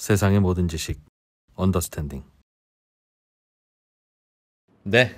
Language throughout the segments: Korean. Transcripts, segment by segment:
세상의 모든 지식 언더스탠딩 네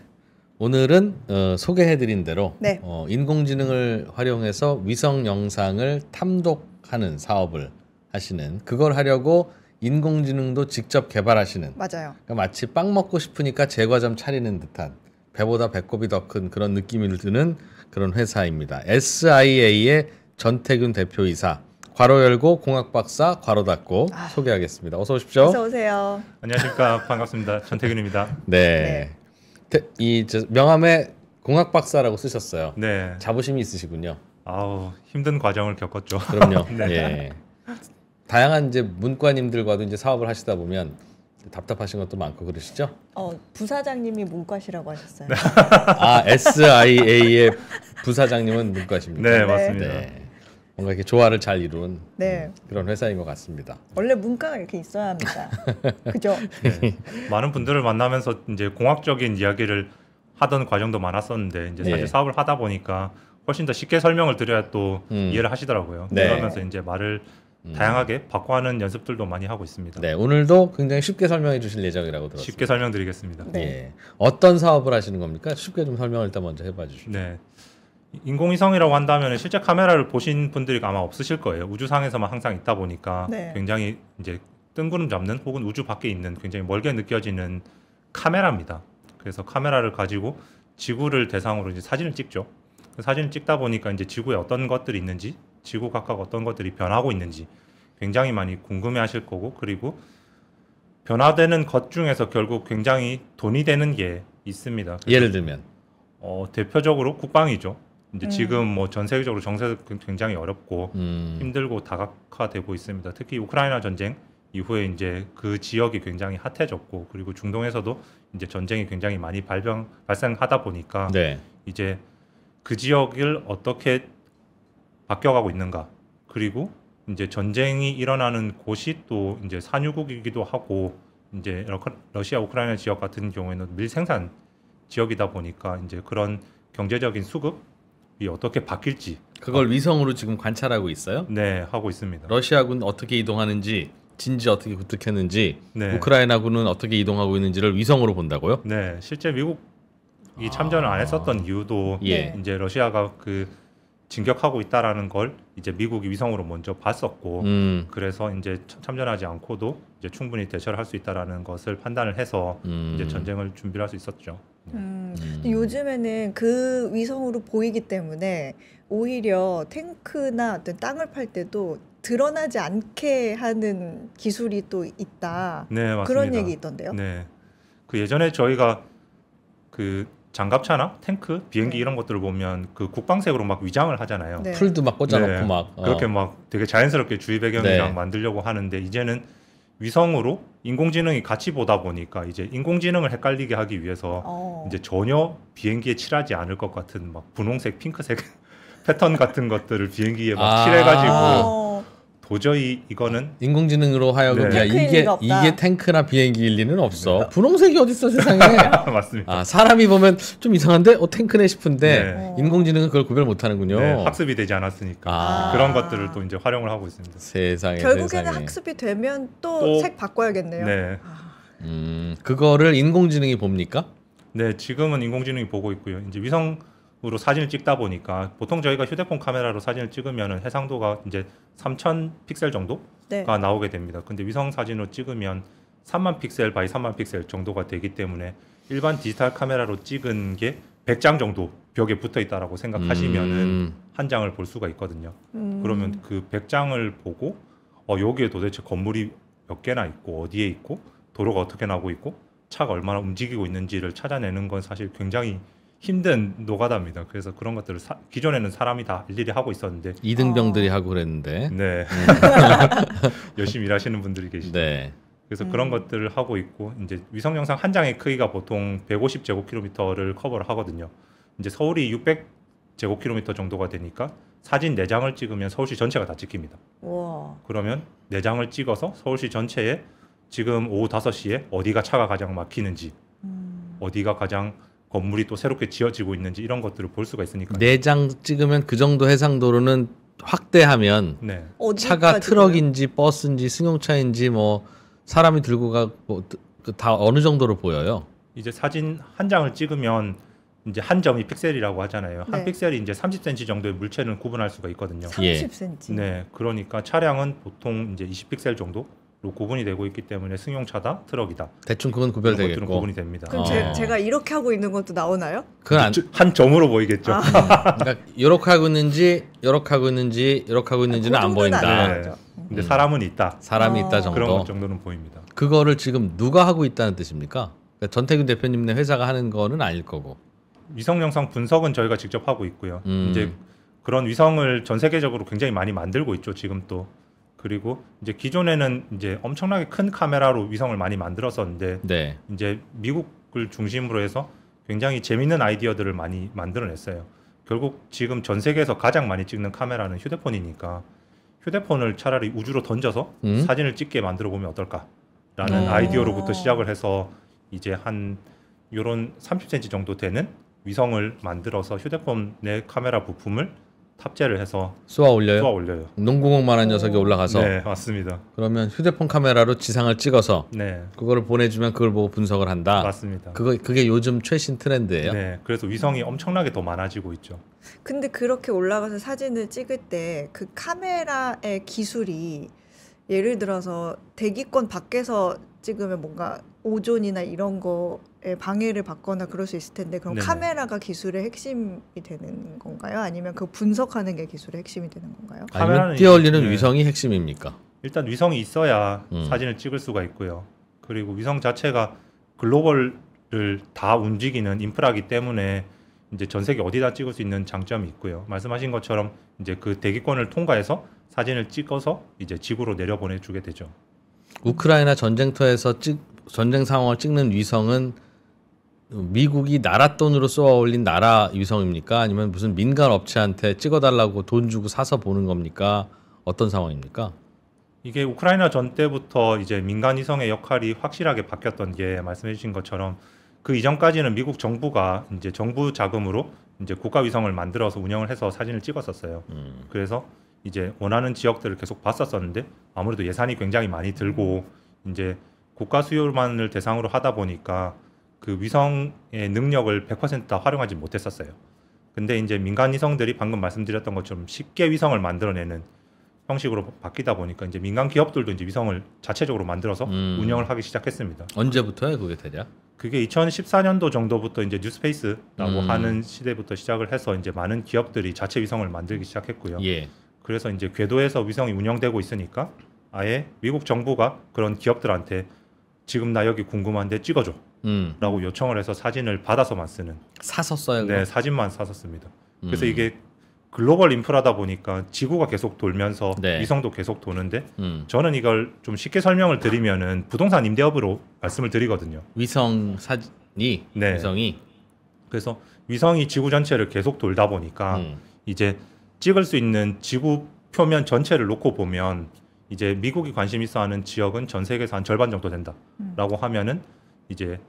오늘은 어, 소개해드린 대로 네. 어, 인공지능을 활용해서 위성 영상을 탐독하는 사업을 하시는 그걸 하려고 인공지능도 직접 개발하시는 맞아요 그러니까 마치 빵 먹고 싶으니까 제과점 차리는 듯한 배보다 배꼽이 더 큰 그런 느낌이 드는 그런 회사입니다 SIA의 전태균 대표이사 괄호 열고 공학 박사 괄호 닫고 아. 소개하겠습니다. 어서 오십시오. 어서 오세요. 안녕하십니까 반갑습니다. 전태균입니다. 네. 네. 이 명함에 공학 박사라고 쓰셨어요. 네. 자부심이 있으시군요. 아우 힘든 과정을 겪었죠. 그럼요. 네. 예. 다양한 이제 문과님들과도 이제 사업을 하시다 보면 답답하신 것도 많고 그러시죠? 어 부사장님이 문과시라고 하셨어요. 아 SIA의 부사장님은 문과십니다. 네 맞습니다. 네. 뭔가 이렇게 조화를 잘 이룬 네. 음, 그런 회사인 것 같습니다. 원래 문과가 이렇게 있어야 합니다. 그죠? 네. 네. 많은 분들을 만나면서 이제 공학적인 이야기를 하던 과정도 많았었는데 이제 사실 네. 사업을 하다 보니까 훨씬 더 쉽게 설명을 드려야 또 음. 이해를 하시더라고요. 네. 그러면서 이제 말을 음. 다양하게 바꿔하는 연습들도 많이 하고 있습니다. 네, 오늘도 굉장히 쉽게 설명해 주실 예정이라고 들었습니다. 쉽게 설명드리겠습니다. 네. 네. 어떤 사업을 하시는 겁니까? 쉽게 좀 설명을 일단 먼저 해봐 주시죠. 네, 인공위성이라고 한다면 실제 카메라를 보신 분들이 아마 없으실 거예요. 우주상에서만 항상 있다 보니까 네. 굉장히 이제 뜬구름 잡는 혹은 우주 밖에 있는 굉장히 멀게 느껴지는 카메라입니다. 그래서 카메라를 가지고 지구를 대상으로 이제 사진을 찍죠. 그 사진을 찍다 보니까 이제 지구에 어떤 것들이 있는지, 지구 각각 어떤 것들이 변하고 있는지 굉장히 많이 궁금해하실 거고 그리고 변화되는 것 중에서 결국 굉장히 돈이 되는 게 있습니다. 예를 들면 어, 대표적으로 국방이죠. 이제 음. 지금 뭐 전 세계적으로 정세 도 그 굉장히 어렵고 음. 힘들고 다각화되고 있습니다. 특히 우크라이나 전쟁 이후에 이제 그 지역이 굉장히 핫해졌고 그리고 중동에서도 이제 전쟁이 굉장히 많이 발병 발생하다 보니까 네. 이제 그 지역을 어떻게 바뀌어가고 있는가 그리고 이제 전쟁이 일어나는 곳이 또 이제 산유국이기도 하고 이제 러시아 우크라이나 지역 같은 경우에는 밀생산 지역이다 보니까 이제 그런 경제적인 수급 이 어떻게 바뀔지 그걸 위성으로 지금 관찰하고 있어요? 네, 하고 있습니다. 러시아군 어떻게 이동하는지, 진지 어떻게 구축했는지, 네. 우크라이나군은 어떻게 이동하고 있는지를 위성으로 본다고요? 네, 실제 미국이 참전을 안 했었던 아. 이유도 예. 이제 러시아가 그 진격하고 있다라는 걸 이제 미국이 위성으로 먼저 봤었고, 음. 그래서 이제 참전하지 않고도 이제 충분히 대처를 할 수 있다라는 것을 판단을 해서 음. 이제 전쟁을 준비할 수 있었죠. 네. 음, 음. 요즘에는 그 위성으로 보이기 때문에 오히려 탱크나 어떤 땅을 팔 때도 드러나지 않게 하는 기술이 또 있다. 네, 맞습니다. 그런 얘기 있던데요. 네. 그 예전에 저희가 그 장갑차나 탱크, 비행기 네. 이런 것들을 보면 그 국방색으로 막 위장을 하잖아요. 네. 풀도 막 꽂아놓고 네. 막 어. 그렇게 막 되게 자연스럽게 주위 배경이랑 네. 만들려고 하는데 이제는 위성으로 인공지능이 같이 보다 보니까 이제 인공지능을 헷갈리게 하기 위해서 어. 이제 전혀 비행기에 칠하지 않을 것 같은 막 분홍색, 핑크색 패턴 같은 것들을 비행기에 막 아~ 칠해가지고 아. 도저히 이거는 인공지능으로 하여금 네. 야 이게 이게 탱크나 비행기일 리는 없어. 네. 분홍색이 어딨어 세상에. 맞습니다. 아, 사람이 보면 좀 이상한데 어 탱크네 싶은데 네. 어. 인공지능은 그걸 구별 못하는군요. 네, 학습이 되지 않았으니까 아. 그런 것들을 또 이제 활용을 하고 있습니다. 세상에. 결국에는 세상에. 학습이 되면 또책 바꿔야겠네요. 네. 아. 음 그거를 인공지능이 봅니까? 네 지금은 인공지능이 보고 있고요. 이제 위성 으로 사진을 찍다 보니까 보통 저희가 휴대폰 카메라로 사진을 찍으면 해상도가 이제 3천 픽셀 정도가 네. 나오게 됩니다. 근데 위성 사진으로 찍으면 3만 픽셀 바이 3만 픽셀 정도가 되기 때문에 일반 디지털 카메라로 찍은 게 100장 정도 벽에 붙어 있다라고 생각하시면은 음. 한 장을 볼 수가 있거든요. 음. 그러면 그 100장을 보고 어 여기에 도대체 건물이 몇 개나 있고 어디에 있고 도로가 어떻게 나고 있고 차가 얼마나 움직이고 있는지를 찾아내는 건 사실 굉장히 힘든 노가다입니다. 그래서 그런 것들을 사, 기존에는 사람이 다 일일이 하고 있었는데 이등병들이 어. 하고 그랬는데 네 음. 열심히 일하시는 분들이 계시 네. 그래서 음. 그런 것들을 하고 있고 이제 위성 영상 한 장의 크기가 보통 150 제곱킬로미터를 커버를 하거든요. 이제 서울이 600 제곱킬로미터 정도가 되니까 사진 4장을 찍으면 서울시 전체가 다 찍힙니다. 와 그러면 4장을 찍어서 서울시 전체에 지금 오후 5시에 어디가 차가 가장 막히는지 음. 어디가 가장 건물이 또 새롭게 지어지고 있는지 이런 것들을 볼 수가 있으니까 네장 찍으면 그 정도 해상도로는 확대하면 네. 차가 트럭인지 버스인지 승용차인지 뭐 사람이 들고 가다 뭐 그 어느 정도로 보여요. 이제 사진 한 장을 찍으면 이제 한 점이 픽셀이라고 하잖아요. 한 네. 픽셀이 이제 30cm 정도의 물체는 구분할 수가 있거든요. 30cm. 예. 네, 그러니까 차량은 보통 이제 20픽셀 정도 구분이 되고 있기 때문에 승용차다, 트럭이다. 대충 그건 구별되겠고. 구분이 됩니다. 그럼 어. 제, 가 이렇게 하고 있는 것도 나오나요? 그한 점으로 보이겠죠. 아. 그러니까 이렇게 하고 있는지, 이렇게 하고 있는지, 이렇게 하고 있는지는 아, 안 보인다. 네. 근데 음. 사람은 있다. 사람이 있다 정도. 어. 그런 것 정도는 보입니다. 그거를 지금 누가 하고 있다는 뜻입니까? 그러니까 전태균 대표님네 회사가 하는 거는 아닐 거고. 위성 영상 분석은 저희가 직접 하고 있고요. 음. 이제 그런 위성을 전 세계적으로 굉장히 많이 만들고 있죠. 지금 또 그리고 이제 기존에는 이제 엄청나게 큰 카메라로 위성을 많이 만들었었는데 네. 이제 미국을 중심으로 해서 굉장히 재밌는 아이디어들을 많이 만들어냈어요. 결국 지금 전 세계에서 가장 많이 찍는 카메라는 휴대폰이니까 휴대폰을 차라리 우주로 던져서 음? 사진을 찍게 만들어 보면 어떨까라는 아이디어로부터 시작을 해서 이제 한 요런 30cm 정도 되는 위성을 만들어서 휴대폰 내 카메라 부품을 탑재를 해서 쏘아 올려요. 쏘아 올려요. 농구공만한 녀석이 올라가서. 네, 맞습니다. 그러면 휴대폰 카메라로 지상을 찍어서 네. 그거를 보내주면 그걸 보고 분석을 한다. 맞습니다. 그거 그게 요즘 최신 트렌드예요. 네, 그래서 위성이 엄청나게 더 많아지고 있죠. 근데 그렇게 올라가서 사진을 찍을 때 그 카메라의 기술이 예를 들어서 대기권 밖에서 찍으면 뭔가 오존이나 이런 거에 방해를 받거나 그럴 수 있을 텐데 그럼 네네. 카메라가 기술의 핵심이 되는 건가요? 아니면 그 분석하는 게 기술의 핵심이 되는 건가요? 카메라면 띄어올리는 네. 위성이 핵심입니까? 일단 위성이 있어야 음. 사진을 찍을 수가 있고요. 그리고 위성 자체가 글로벌을 다 움직이는 인프라기 때문에 이제 전 세계 어디다 찍을 수 있는 장점이 있고요. 말씀하신 것처럼 이제 그 대기권을 통과해서 사진을 찍어서 이제 지구로 내려보내주게 되죠. 우크라이나 전쟁터에서 찍 전쟁 상황을 찍는 위성은 미국이 나라 돈으로 쏘아 올린 나라 위성입니까? 아니면 무슨 민간 업체한테 찍어달라고 돈 주고 사서 보는 겁니까? 어떤 상황입니까? 이게 우크라이나 전 때부터 이제 민간 위성의 역할이 확실하게 바뀌었던 게 말씀해주신 것처럼 그 이전까지는 미국 정부가 이제 정부 자금으로 이제 국가 위성을 만들어서 운영을 해서 사진을 찍었었어요. 음. 그래서 이제 원하는 지역들을 계속 봤었었는데 아무래도 예산이 굉장히 많이 들고 이제 고가 수요만을 대상으로 하다 보니까 그 위성의 능력을 100%다 활용하지 못했었어요. 근데 이제 민간 위성들이 방금 말씀드렸던 것처럼 쉽게 위성을 만들어내는 형식으로 바뀌다 보니까 이제 민간 기업들도 이제 위성을 자체적으로 만들어서 음. 운영을 하기 시작했습니다. 언제부터요, 그게 대략? 그게 2014년도 정도부터 이제 뉴스페이스라고 음. 하는 시대부터 시작을 해서 이제 많은 기업들이 자체 위성을 만들기 시작했고요. 예. 그래서 이제 궤도에서 위성이 운영되고 있으니까 아예 미국 정부가 그런 기업들한테 지금 나 여기 궁금한데 찍어줘. 음. 라고 요청을 해서 사진을 받아서만 쓰는. 사서 써요. 네, 사진만 사서 씁니다. 그래서 음. 이게 글로벌 인프라다 보니까 지구가 계속 돌면서 네. 위성도 계속 도는데 음. 저는 이걸 좀 쉽게 설명을 드리면은 부동산 임대업으로 말씀을 드리거든요. 위성 사진이 네. 위성이 그래서 위성이 지구 전체를 계속 돌다 보니까 음. 이제 찍을 수 있는 지구 표면 전체를 놓고 보면 이제 미국이 관심 있어하는 지역은 전 세계에서 한 절반 정도 된다라고 음. 하면은 이제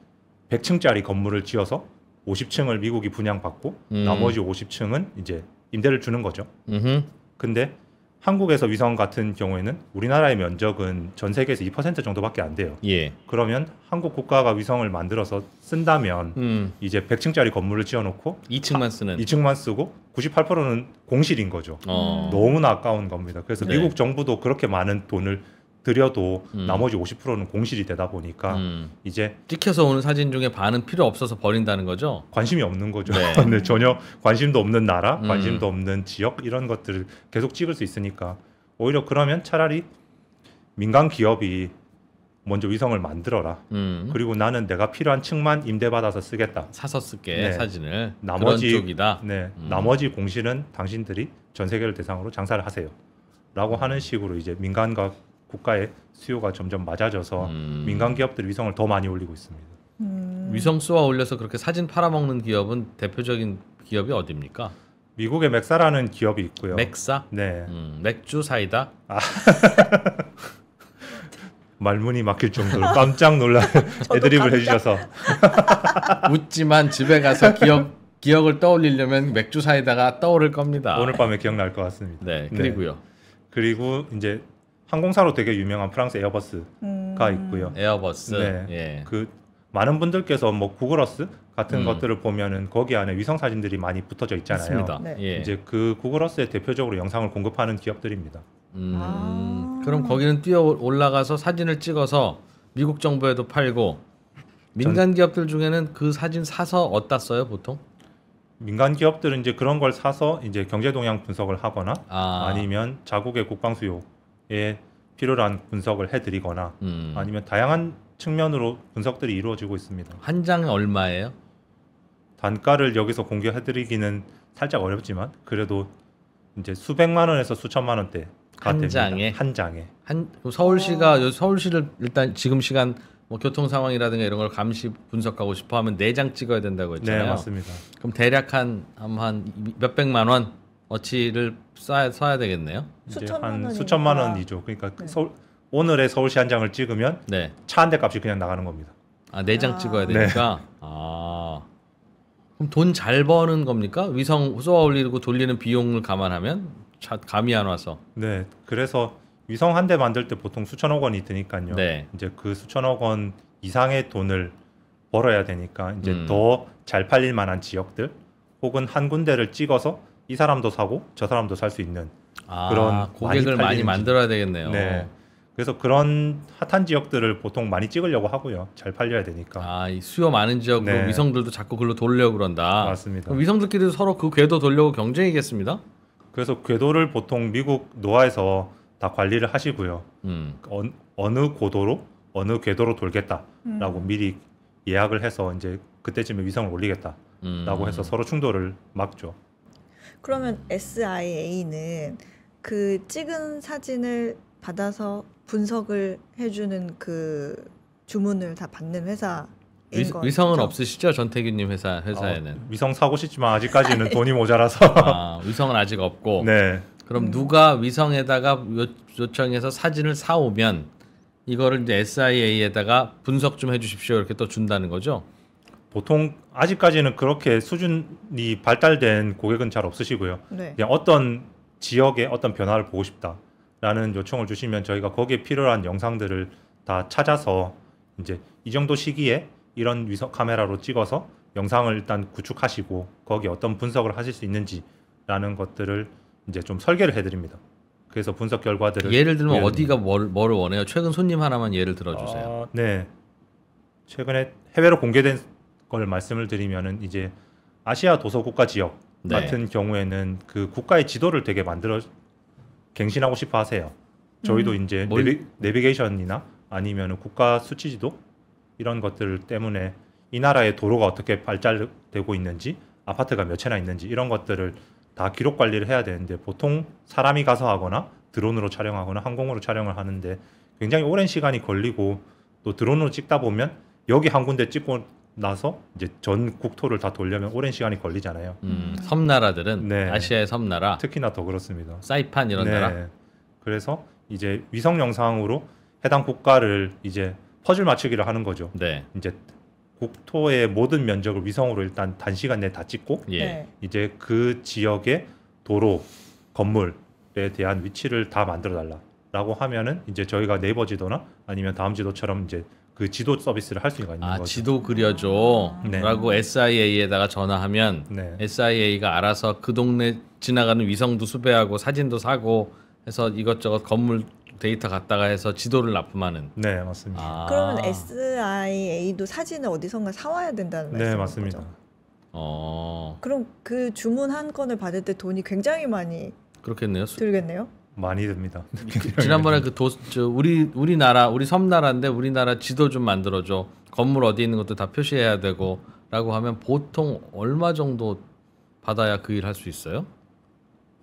100층짜리 건물을 지어서 50층을 미국이 분양받고 음. 나머지 50층은 이제 임대를 주는 거죠. 음흠. 근데 한국에서 위성 같은 경우에는 우리나라의 면적은 전 세계에서 2% 정도밖에 안 돼요. 예. 그러면 한국 국가가 위성을 만들어서 쓴다면 음. 이제 100층짜리 건물을 지어놓고 2층만 쓰는 2층만 쓰고 98%는 공실인 거죠. 어. 너무나 아까운 겁니다. 그래서 네. 미국 정부도 그렇게 많은 돈을 드려도 음. 나머지 50%는 공실이 되다 보니까 음. 이제 찍혀서 오는 사진 중에 반은 필요 없어서 버린다는 거죠. 관심이 없는 거죠. 네. 근 전혀 관심도 없는 나라, 음. 관심도 없는 지역 이런 것들을 계속 찍을 수 있으니까 오히려 그러면 차라리 민간 기업이 먼저 위성을 만들어라. 음. 그리고 나는 내가 필요한 층만 임대받아서 쓰겠다. 사서 쓸게 네. 사진을. 나머지 쪽이다. 네, 음. 나머지 공실은 당신들이 전 세계를 대상으로 장사를 하세요.라고 하는 식으로 이제 민간과 국가의 수요가 점점 맞아져서 음. 민간 기업들 위성을 더 많이 올리고 있습니다. 음. 위성 쏘아 올려서 그렇게 사진 팔아먹는 기업은 대표적인 기업이 어디입니까? 미국의 맥사라는 기업이 있고요. 맥사? 네. 음, 맥주 사이다. 아. 말문이 막힐 정도로 깜짝 놀란 애드립을 해주셔서 웃지만 집에 가서 기억 기억을 떠올리려면 맥주 사이다가 떠오를 겁니다. 오늘 밤에 기억날 것 같습니다. 네, 그리고요. 네. 그리고 이제 항공사로 되게 유명한 프랑스 에어버스가 음. 있고요. 에어버스. 네. 예. 그 많은 분들께서 뭐 구글어스 같은 음. 것들을 보면은 거기 안에 위성 사진들이 많이 붙어져 있잖아요. 네. 예. 이제 그 구글어스에 대표적으로 영상을 공급하는 기업들입니다. 음. 아. 그럼 거기는 뛰어 올라가서 사진을 찍어서 미국 정부에도 팔고 민간 기업들 중에는 그 사진 사서 어디다 써요 보통? 민간 기업들은 이제 그런 걸 사서 이제 경제 동향 분석을 하거나 아. 니면 자국의 국방 수요 에 필요한 분석을 해드리거나 음. 아니면 다양한 측면으로 분석들이 이루어지고 있습니다. 한장에 얼마예요? 단가를 여기서 공개해드리기는 살짝 어렵지만 그래도 이제 수백만 원에서 수천만 원대 한 장에 한 장에 한 서울시가 어. 서울시를 일단 지금 시간 뭐 교통 상황이라든가 이런 걸 감시 분석하고 싶어 하면 네 장 찍어야 된다고 했잖아요. 네, 맞습니다. 그럼 대략 한 한 몇 백만 원 어치를 써야, 써야 되겠네요. 수천만 원 수천만 원이죠. 그러니까 네. 서울, 오늘의 서울시 한 장을 찍으면 네. 차한 대 값이 그냥 나가는 겁니다. 아, 네장 아. 찍어야 네. 되니까. 네. 아. 그럼 돈 잘 버는 겁니까? 위성 쏘아 올리고 돌리는 비용을 감안하면 차, 감이 안 와서. 네. 그래서 위성 한 대 만들 때 보통 수천억 원이 드니까요. 네. 이제 그 수천억 원 이상의 돈을 벌어야 되니까 이제 음. 더잘 팔릴 만한 지역들 혹은 한 군데를 찍어서 이 사람도 사고 저 사람도 살 수 있는 아, 그런 고객을 많이, 많이 만들어야 되겠네요. 네. 그래서 그런 핫한 지역들을 보통 많이 찍으려고 하고요. 잘 팔려야 되니까. 아, 수요 많은 지역으로 네. 위성들도 자꾸 글로 돌려 그런다. 맞습니다. 그럼 위성들끼리 서로 그 궤도 돌려고 경쟁이겠습니다. 그래서 궤도를 보통 미국 노아에서 다 관리를 하시고요. 음. 어, 느 고도로 어느 궤도로 돌겠다라고 음. 미리 예약을 해서 이제 그때쯤에 위성을 올리겠다라고 음. 해서 서로 충돌을 막죠. 그러면 SIA는 그 찍은 사진을 받아서 분석을 해주는 그 주문을 다 받는 회사. 위, 위성은 없으시죠 전태규님 회사 회사에는 어, 위성 사고 싶지만 아직까지는 돈이 모자라서 아, 위성은 아직 없고 네. 그럼 음. 누가 위성에다가 요청해서 사진을 사오면 이거를 이제 SIA에다가 분석 좀 해주십시오 이렇게 또 준다는 거죠 보통 아직까지는 그렇게 수준이 발달된 고객은 잘 없으시고요. 네. 그냥 어떤 지역의 어떤 변화를 보고 싶다라는 요청을 주시면 저희가 거기에 필요한 영상들을 다 찾아서 이제 이 정도 시기에 이런 위성 카메라로 찍어서 영상을 일단 구축하시고 거기에 어떤 분석을 하실 수 있는지라는 것들을 이제 좀 설계를 해드립니다. 그래서 분석 결과들을 예를 들면 어디가 뭘, 뭐를 원해요? 최근 손님 하나만 예를 들어주세요. 어, 네, 최근에 해외로 공개된 걸 말씀을 드리면은 이제 아시아 도서 국가 지역 네. 같은 경우에는 그 국가의 지도를 되게 만들어 갱신하고 싶어 하세요. 저희도 음. 이제 뭘... 내비, 내비게이션이나 아니면 국가 수치 지도 이런 것들 때문에 이 나라의 도로가 어떻게 발달되고 있는지 아파트가 몇 채나 있는지 이런 것들을 다 기록 관리를 해야 되는데 보통 사람이 가서 하거나 드론으로 촬영하거나 항공으로 촬영을 하는데 굉장히 오랜 시간이 걸리고 또 드론으로 찍다 보면 여기 한 군데 찍고 나서 이제 전 국토를 다 돌려면 오랜 시간이 걸리잖아요. 음, 섬나라들은 네. 아시아의 섬나라 특히나 더 그렇습니다. 사이판 이런 네. 나라. 그래서 이제 위성 영상으로 해당 국가를 이제 퍼즐 맞추기를 하는 거죠. 네. 이제 국토의 모든 면적을 위성으로 일단 단시간 내에 다 찍고 예. 네. 이제 그 지역의 도로, 건물에 대한 위치를 다 만들어 달라라고 하면은 이제 저희가 네이버 지도나 아니면 다음 지도처럼 이제 그 지도 서비스를 할 수가 있는 아, 거죠. 지도 그려줘라고 네. SIA에다가 전화하면 네. SIA가 알아서 그 동네 지나가는 위성도 수배하고 사진도 사고 해서 이것저것 건물 데이터 갖다가 해서 지도를 납품하는. 네 맞습니다. 아. 그러면 SIA도 사진을 어디선가 사와야 된다는 말씀이죠? 네 맞습니다. 거죠? 어. 그럼 그 주문 한 건을 받을 때 돈이 굉장히 많이 그렇겠네요. 들겠네요. 많이 듭니다. 그 지난번에 그 도, 저 우리 우리나라 우리 섬나라인데 우리나라 지도 좀 만들어줘. 건물 어디 있는 것도 다 표시해야 되고라고 하면 보통 얼마 정도 받아야 그 일 할 수 있어요?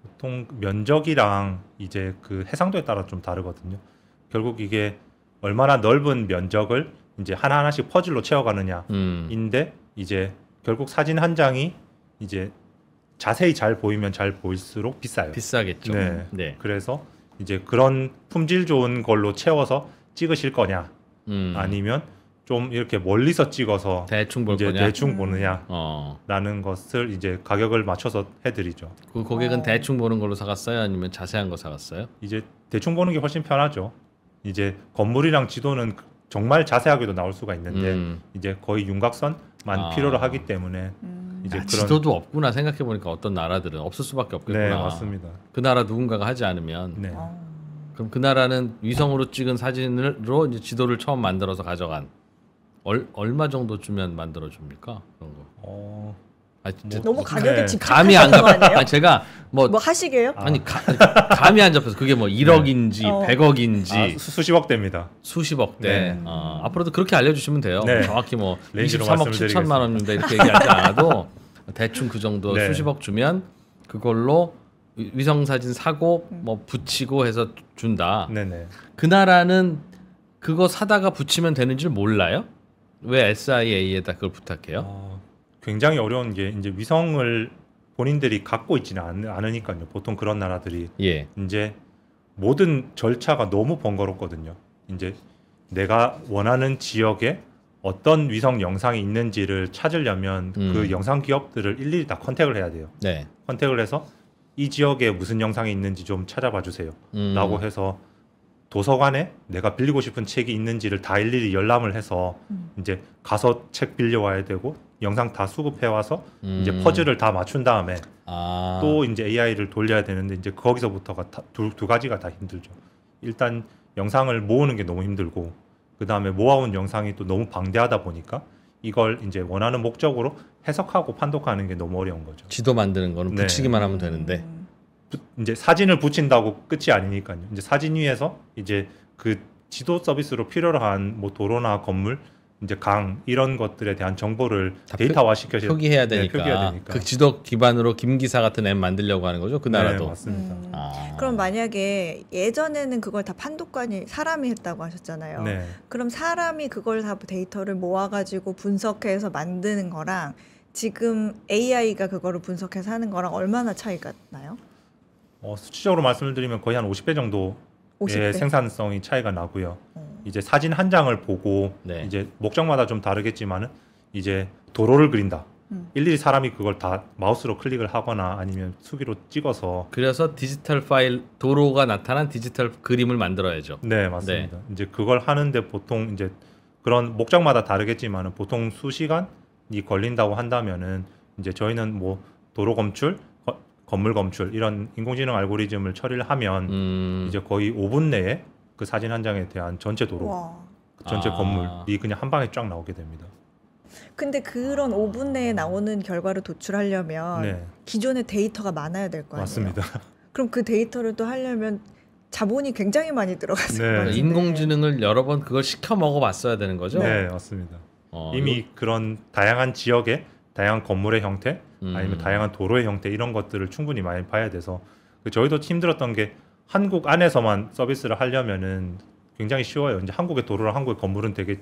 보통 면적이랑 이제 그 해상도에 따라 좀 다르거든요. 결국 이게 얼마나 넓은 면적을 이제 하나 하나씩 퍼즐로 채워가느냐인데 음. 이제 결국 사진 한 장이 이제 자세히 잘 보이면 잘 보일수록 비싸요. 비싸겠죠. 네. 네. 그래서 이제 그런 품질 좋은 걸로 채워서 찍으실 거냐, 음. 아니면 좀 이렇게 멀리서 찍어서 대충 볼 이제 거냐? 대충 음. 보느냐라는 어. 것을 이제 가격을 맞춰서 해드리죠. 그 고객은 어. 대충 보는 걸로 사갔어요, 아니면 자세한 거 사갔어요? 이제 대충 보는 게 훨씬 편하죠. 이제 건물이랑 지도는 정말 자세하게도 나올 수가 있는데 음. 이제 거의 윤곽선만 아. 필요로 하기 때문에 음. 이제 야, 아, 그런... 지도도 없구나 생각해 보니까 어떤 나라들은 없을 수밖에 없겠구나. 네, 맞습니다. 그 나라 누군가가 하지 않으면 네. 아. 그럼 그 나라는 위성으로 찍은 사진으로 이제 지도를 처음 만들어서 가져간 얼, 얼마 정도 주면 만들어 줍니까 그런 거? 어... 아, 진짜, 뭐, 너무 가격에 네. 감이 안 잡혀. 아니 제가 뭐, 뭐 하시게요? 아니 가, 감이 안 잡혀서 그게 뭐 1억인지 네. 어. 100억인지 아, 수십억 대입니다. 수십억 대. 네. 어, 앞으로도 그렇게 알려주시면 돼요. 네. 정확히 뭐 23억 7천만 원인데 이렇게 얘기하지 않아도 대충 그 정도 네. 수십억 주면 그걸로 위성 사진 사고 음. 뭐 붙이고 해서 준다. 네네. 그 나라는 그거 사다가 붙이면 되는지 몰라요? 왜 SIA에다 그걸 부탁해요? 어... 굉장히 어려운 게 이제 위성을 본인들이 갖고 있지는 않, 으니까요 보통 그런 나라들이 예. 이제 모든 절차가 너무 번거롭거든요. 이제 내가 원하는 지역에 어떤 위성 영상이 있는지를 찾으려면 그 음. 그 영상 기업들을 일일이 다 컨택을 해야 돼요. 네. 컨택을 해서 이 지역에 무슨 영상이 있는지 좀 찾아봐 주세요. 음. 라고 해서 도서관에 내가 빌리고 싶은 책이 있는지를 다 일일이 열람을 해서 음. 이제 가서 책 빌려와야 되고 영상 다 수급해 와서 음. 이제 퍼즐을 다 맞춘 다음에 아. 또 이제 AI를 돌려야 되는데 이제 거기서부터가 두, 두 가지가 다 힘들죠. 일단 영상을 모으는 게 너무 힘들고 그 다음에 모아온 영상이 또 너무 방대하다 보니까 이걸 이제 원하는 목적으로 해석하고 판독하는 게 너무 어려운 거죠. 지도 만드는 거는 네. 붙이기만 하면 되는데 부, 음. 이제 사진을 붙인다고 끝이 아니니까요. 이제 사진 위에서 이제 그 지도 서비스로 필요로 한 뭐 도로나 건물 이제 강 이런 것들에 대한 정보를 데이터화 시켜서 표기해야 네, 되니까, 네, 표기해야 되니까. 그 지도 기반으로 김기사 같은 앱 만들려고 하는 거죠 그 네, 나라도 네, 맞습니다. 음, 아. 그럼 만약에 예전에는 그걸 다 판독관이 사람이 했다고 하셨잖아요. 네. 그럼 사람이 그걸 다 데이터를 모아가지고 분석해서 만드는 거랑 지금 AI가 그거를 분석해서 하는 거랑 얼마나 차이가 나요? 어, 수치적으로 말씀을 드리면 거의 한 50배 정도의 50배? 생산성이 차이가 나고요. 어. 이제 사진 한 장을 보고 네. 이제 목적마다 좀 다르겠지만은 이제 도로를 그린다. 음. 일일이 사람이 그걸 다 마우스로 클릭을 하거나 아니면 수기로 찍어서 그래서 디지털 파일 도로가 나타난 디지털 그림을 만들어야죠. 네 맞습니다. 네. 이제 그걸 하는데 보통 이제 그런 목적마다 다르겠지만은 보통 수시간이 걸린다고 한다면은 이제 저희는 뭐 도로 검출, 건물 검출 이런 인공지능 알고리즘을 처리를 하면 음... 이제 거의 5분 내에 그 사진 한 장에 대한 전체 도로, 와. 그 전체 아. 건물이 그냥 한 방에 쫙 나오게 됩니다. 근데 그런 5분 내에 나오는 결과를 도출하려면 네. 기존의 데이터가 많아야 될거 아니에요? 맞습니다. 그럼 그 데이터를 또 하려면 자본이 굉장히 많이 들어갔을 네. 인공지능을 여러 번 그걸 시켜 먹어봤어야 되는 거죠? 네. 네, 맞습니다. 어, 이미 이거... 그런 다양한 지역의 다양한 건물의 형태, 음. 아니면 다양한 도로의 형태 이런 것들을 충분히 많이 봐야 돼서 그 저희도 힘들었던 게 한국 안에서만 서비스를 하려면은 굉장히 쉬워요. 이제 한국의 도로랑 한국의 건물은 되게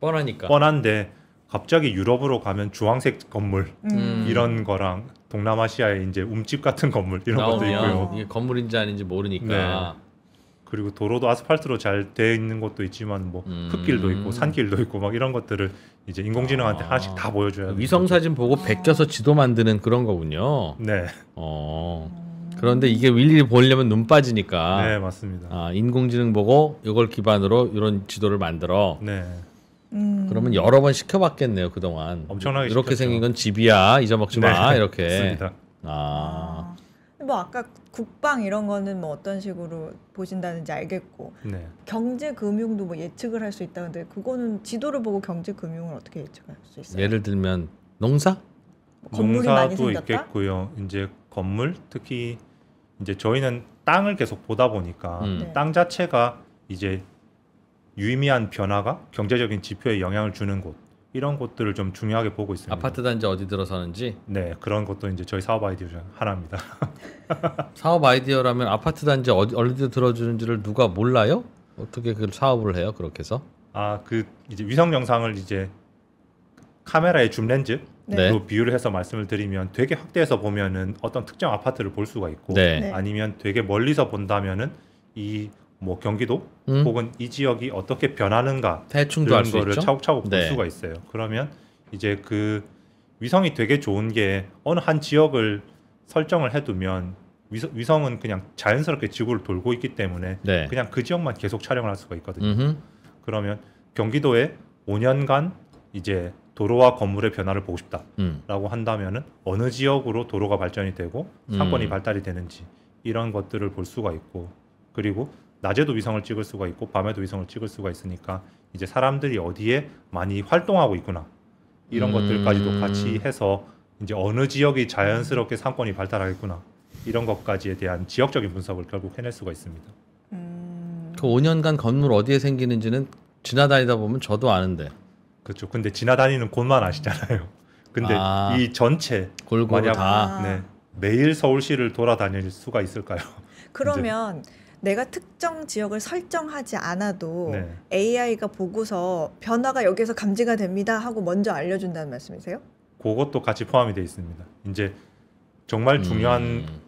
뻔하니까 뻔한데 갑자기 유럽으로 가면 주황색 건물 음. 음. 이런 거랑 동남아시아의 이제 움집 같은 건물 이런 것도 있고요. 이게 건물인지 아닌지 모르니까. 네. 그리고 도로도 아스팔트로 잘 되어 있는 것도 있지만 뭐 음. 흙길도 있고 산길도 있고 막 이런 것들을 이제 인공지능한테 아. 하나씩 다 보여줘야 위성 사진 보고 아. 베껴서 지도 만드는 그런 거군요. 네. 어. 그런데 이게 일일이 보려면 눈 빠지니까. 네, 맞습니다. 아, 인공지능 보고 이걸 기반으로 이런 지도를 만들어. 네. 음. 그러면 여러 번 시켜봤겠네요 그 동안. 엄청나게 이렇게 시켰죠. 생긴 건 집이야 잊어먹지 네. 마 이렇게. 맞습니다. 아. 아. 뭐 아까 국방 이런 거는 뭐 어떤 식으로 보신다는지 알겠고 네. 경제 금융도 뭐 예측을 할 수 있다는데 그거는 지도를 보고 경제 금융을 어떻게 예측할 수 있어요? 예를 들면 농사? 뭐 건물이 농사도 많이 생겼다? 있겠고요. 이제 건물 특히 이제 저희는 땅을 계속 보다 보니까 음. 네. 땅 자체가 이제 유의미한 변화가 경제적인 지표에 영향을 주는 곳 이런 곳들을 좀 중요하게 보고 있습니다. 아파트 단지 어디 들어서는지 네 그런 것도 이제 저희 사업 아이디어 중 하나입니다. 사업 아이디어라면 아파트 단지 어디 어디 서 들어주는지를 누가 몰라요? 어떻게 그 사업을 해요? 그렇게 해서? 아 그 이제 위성 영상을 이제 카메라에줌 렌즈 네. 로 네. 그 비유를 해서 말씀을 드리면 되게 확대해서 보면은 어떤 특정 아파트를 볼 수가 있고 네. 네. 아니면 되게 멀리서 본다면은 이 뭐 경기도 음. 혹은 이 지역이 어떻게 변하는가 대충도 알 거를 있죠? 차곡차곡 볼 네. 수가 있어요. 그러면 이제 그 위성이 되게 좋은 게 어느 한 지역을 설정을 해두면 위성, 은 그냥 자연스럽게 지구를 돌고 있기 때문에 네. 그냥 그 지역만 계속 촬영을 할 수가 있거든요. 음흠. 그러면 경기도에 5년간 이제 도로와 건물의 변화를 보고 싶다라고 음. 한다면은 어느 지역으로 도로가 발전이 되고 음. 상권이 발달이 되는지 이런 것들을 볼 수가 있고 그리고 낮에도 위성을 찍을 수가 있고 밤에도 위성을 찍을 수가 있으니까 이제 사람들이 어디에 많이 활동하고 있구나 이런 음... 것들까지도 같이 해서 이제 어느 지역이 자연스럽게 상권이 발달하겠구나 이런 것까지에 대한 지역적인 분석을 결국 해낼 수가 있습니다. 음... 그 5년간 건물 어디에 생기는지는 지나다니다 보면 저도 아는데 그렇죠. 근데 지나다니는 곳만 아시잖아요. 근데 아, 이 전체 골고루 만약 다. 네, 매일 서울시를 돌아다닐 수가 있을까요? 그러면 내가 특정 지역을 설정하지 않아도 네. AI가 보고서 변화가 여기서 감지가 됩니다 하고 먼저 알려준다는 말씀이세요? 그것도 같이 포함이 돼 있습니다. 이제 정말 음. 중요한 음.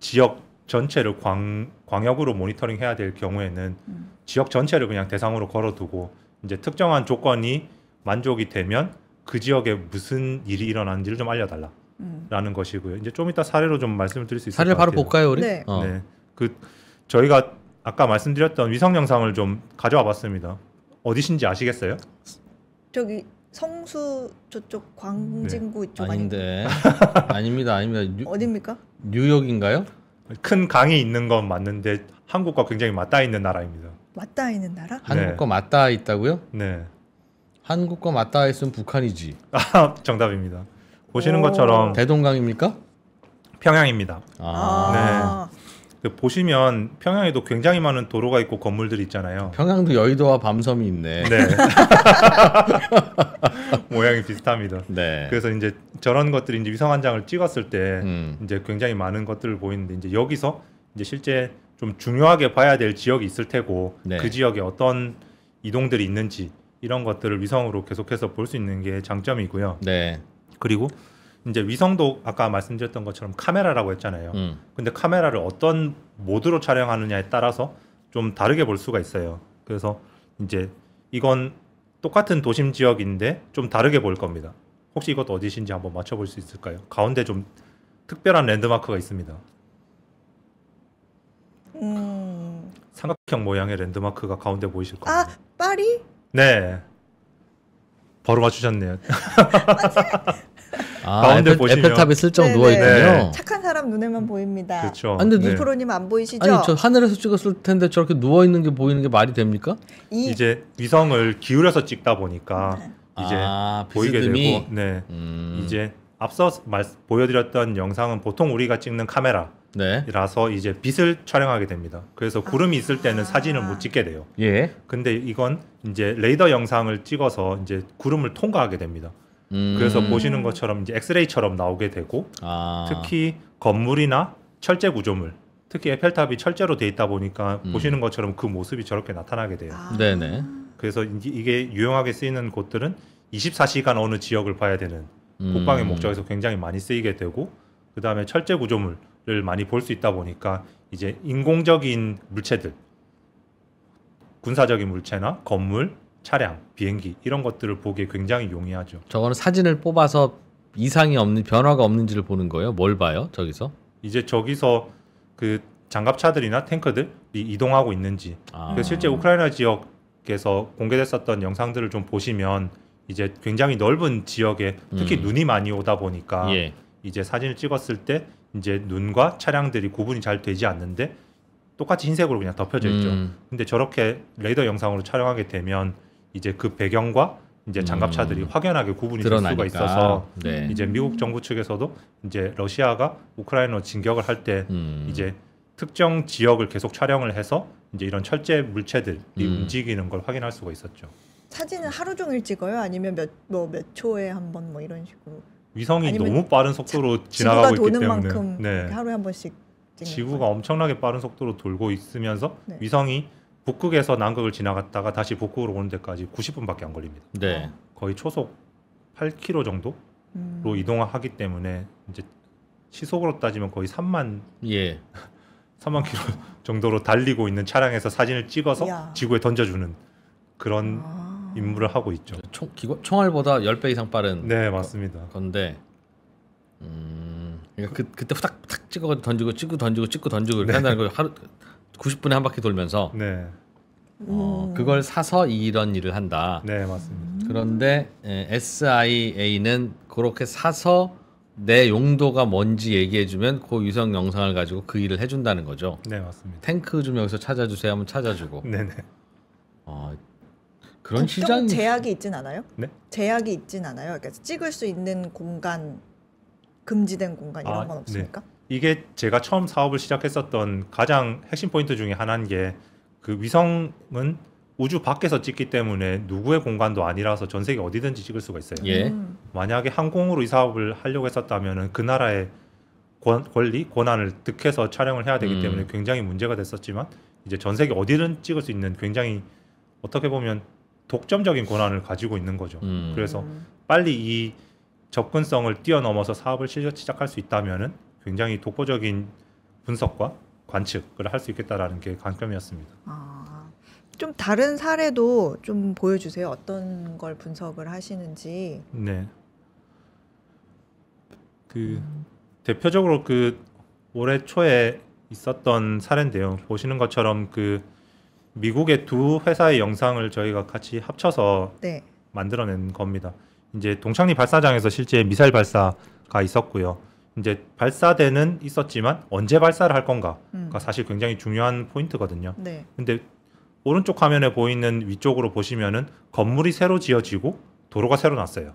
지역 전체를 광, 광역으로 모니터링 해야 될 경우에는 음. 지역 전체를 그냥 대상으로 걸어두고 이제 특정한 조건이 만족이 되면 그 지역에 무슨 일이 일어나는지를 좀 알려달라. 음. 라는 것이고요. 이제 좀 이따 사례로 좀 말씀을 드릴 수 있을 사례 바로 볼까요, 우리? 네. 어. 네. 그 저희가 아까 말씀드렸던 위성 영상을 좀 가져와 봤습니다. 어디신지 아시겠어요? 저기 성수 저쪽 광진구 네. 이쪽 아닌데. 아닙니다. 아닙니다. 뉴, 어딥니까? 뉴욕인가요? 큰 강이 있는 건 맞는데 한국과 굉장히 맞닿아 있는 나라입니다. 맞닿아 있는 나라? 한국과 네. 맞닿아 있다고요? 네. 한국과 맞닿아 있으면 북한이지. 아, 정답입니다. 보시는 것처럼 대동강입니까? 평양입니다. 아. 아. 네. 그 보시면 평양에도 굉장히 많은 도로가 있고 건물들이 있잖아요. 평양도 여의도와 밤섬이 있네. 네. 모양이 비슷합니다. 네. 그래서 이제 저런 것들이 이제 위성 한 장을 찍었을 때 음. 이제 굉장히 많은 것들을 보이는데 이제 여기서 이제 실제 좀 중요하게 봐야 될 지역이 있을 테고 네. 그 지역에 어떤 이동들이 있는지 이런 것들을 위성으로 계속해서 볼 수 있는 게 장점이고요. 네. 그리고 이제 위성도 아까 말씀드렸던 것처럼 카메라라고 했잖아요. 음. 근데 카메라를 어떤 모드로 촬영하느냐에 따라서 좀 다르게 볼 수가 있어요. 그래서 이제 이건 똑같은 도심 지역인데 좀 다르게 볼 겁니다. 혹시 이것 도 어디신지 한번 맞춰볼 수 있을까요? 가운데 좀 특별한 랜드마크가 있습니다. 음... 삼각형 모양의 랜드마크가 가운데 보이실 겁니다. 아, 파리? 네. 바로 맞추셨네요. 아, 가 에펠, 에펠탑에 슬쩍 누워 있군요. 네. 착한 사람 눈에만 보입니다. 그렇죠. 아, 근데 눈프로님 네. 안 보이시죠? 아니 저 하늘에서 찍었을 텐데 저렇게 누워 있는 게 보이는 게 말이 됩니까? 이... 제 위성을 기울여서 찍다 보니까 네. 이제 아, 보이게 되고, 네, 음. 이제 앞서 말, 보여드렸던 영상은 보통 우리가 찍는 카메라. 네. 라서 이제 빛을 촬영하게 됩니다. 그래서 구름이 있을 때는 아. 사진을 못 찍게 돼요. 예. 근데 이건 이제 레이더 영상을 찍어서 이제 구름을 통과하게 됩니다. 음. 그래서 보시는 것처럼 이제 엑스레이처럼 나오게 되고 아. 특히 건물이나 철제 구조물 특히 에펠탑이 철제로 돼 있다 보니까 음. 보시는 것처럼 그 모습이 저렇게 나타나게 돼요. 아. 네네. 그래서 이게 유용하게 쓰이는 곳들은 24시간 어느 지역을 봐야 되는 음. 국방의 음. 목적에서 굉장히 많이 쓰이게 되고 그 다음에 철제 구조물 를 많이 볼 수 있다 보니까 이제 인공적인 물체들 군사적인 물체나 건물, 차량, 비행기 이런 것들을 보기에 굉장히 용이하죠. 저거는 사진을 뽑아서 이상이 없는 변화가 없는지를 보는 거예요. 뭘 봐요? 저기서? 이제 저기서 그 장갑차들이나 탱크들이 이동하고 있는지. 아. 그 실제 우크라이나 지역에서 공개됐었던 영상들을 좀 보시면 이제 굉장히 넓은 지역에 특히 음. 눈이 많이 오다 보니까 예. 이제 사진을 찍었을 때 이제 눈과 차량들이 구분이 잘 되지 않는데 똑같이 흰색으로 그냥 덮여져 있죠. 음. 근데 저렇게 레이더 영상으로 촬영하게 되면 이제 그 배경과 이제 장갑차들이 음. 확연하게 구분이 드러나니까. 될 수가 있어서 네. 이제 미국 정부 측에서도 이제 러시아가 우크라이나 진격을 할때 음. 이제 특정 지역을 계속 촬영을 해서 이제 이런 철제 물체들이 음. 움직이는 걸 확인할 수가 있었죠. 사진은 하루 종일 찍어요? 아니면 몇뭐몇 뭐 초에 한 번뭐 이런 식으로? 위성이 너무 빠른 속도로 차, 지나가고 있기 때문에 만큼 네. 하루에 한 번씩 지구가 거예요. 엄청나게 빠른 속도로 돌고 있으면서 네. 위성이 북극에서 남극을 지나갔다가 다시 북극으로 오는 데까지 90분밖에 안 걸립니다. 네. 거의 초속 8km 정도로 음. 이동하기 때문에 이제 시속으로 따지면 거의 3만 예. 3만 킬로 정도로 달리고 있는 차량에서 사진을 찍어서 야. 지구에 던져주는 그런 아. 임무를 하고 있죠. 총, 기관, 총알보다 10배 이상 빠른 네, 맞습니다. 거, 건데 음, 그러니까 그, 때 후딱 탁 찍어 던지고 찍고 던지고 찍고 던지고 이렇게 네. 한다는 걸 하루 90분에 한 바퀴 돌면서 네. 어, 그걸 사서 이런 일을 한다. 네, 맞습니다. 음. 그런데 에, 예, SIA는 그렇게 사서 내 용도가 뭔지 얘기해주면 그 유성 영상을 가지고 그 일을 해준다는 거죠. 네, 맞습니다. 탱크 좀 여기서 찾아주세요 하면 찾아주고. 네네. 네. 어, 그런 시장 제약이 있진 않아요? 네? 제약이 있진 않아요. 그러니까 찍을 수 있는 공간 금지된 공간 이런 아, 건 네. 없습니까? 네. 이게 제가 처음 사업을 시작했었던 가장 핵심 포인트 중에 하나인 게 그 위성은 우주 밖에서 찍기 때문에 누구의 공간도 아니라서 전 세계 어디든지 찍을 수가 있어요. 예. 음. 만약에 항공으로 이 사업을 하려고 했었다면은 그 나라의 권, 리 권한을 득해서 촬영을 해야 되기 음. 때문에 굉장히 문제가 됐었지만 이제 전 세계 어디든 찍을 수 있는 굉장히 어떻게 보면 독점적인 권한을 가지고 있는 거죠. 음. 그래서 빨리 이 접근성을 뛰어넘어서 사업을 시작할 수 있다면은 굉장히 독보적인 분석과 관측을 할 수 있겠다라는 게 관점이었습니다. 아, 좀 다른 사례도 좀 보여주세요. 어떤 걸 분석을 하시는지. 네. 그 음. 대표적으로 그 올해 초에 있었던 사례인데요. 보시는 것처럼 그 미국의 두 회사의 영상을 저희가 같이 합쳐서 네. 만들어낸 겁니다. 이제 동창리 발사장에서 실제 미사일 발사가 있었고요. 이제 발사대는 있었지만 언제 발사를 할 건가가 음. 사실 굉장히 중요한 포인트거든요. 네. 근데 오른쪽 화면에 보이는 위쪽으로 보시면은 건물이 새로 지어지고 도로가 새로 났어요.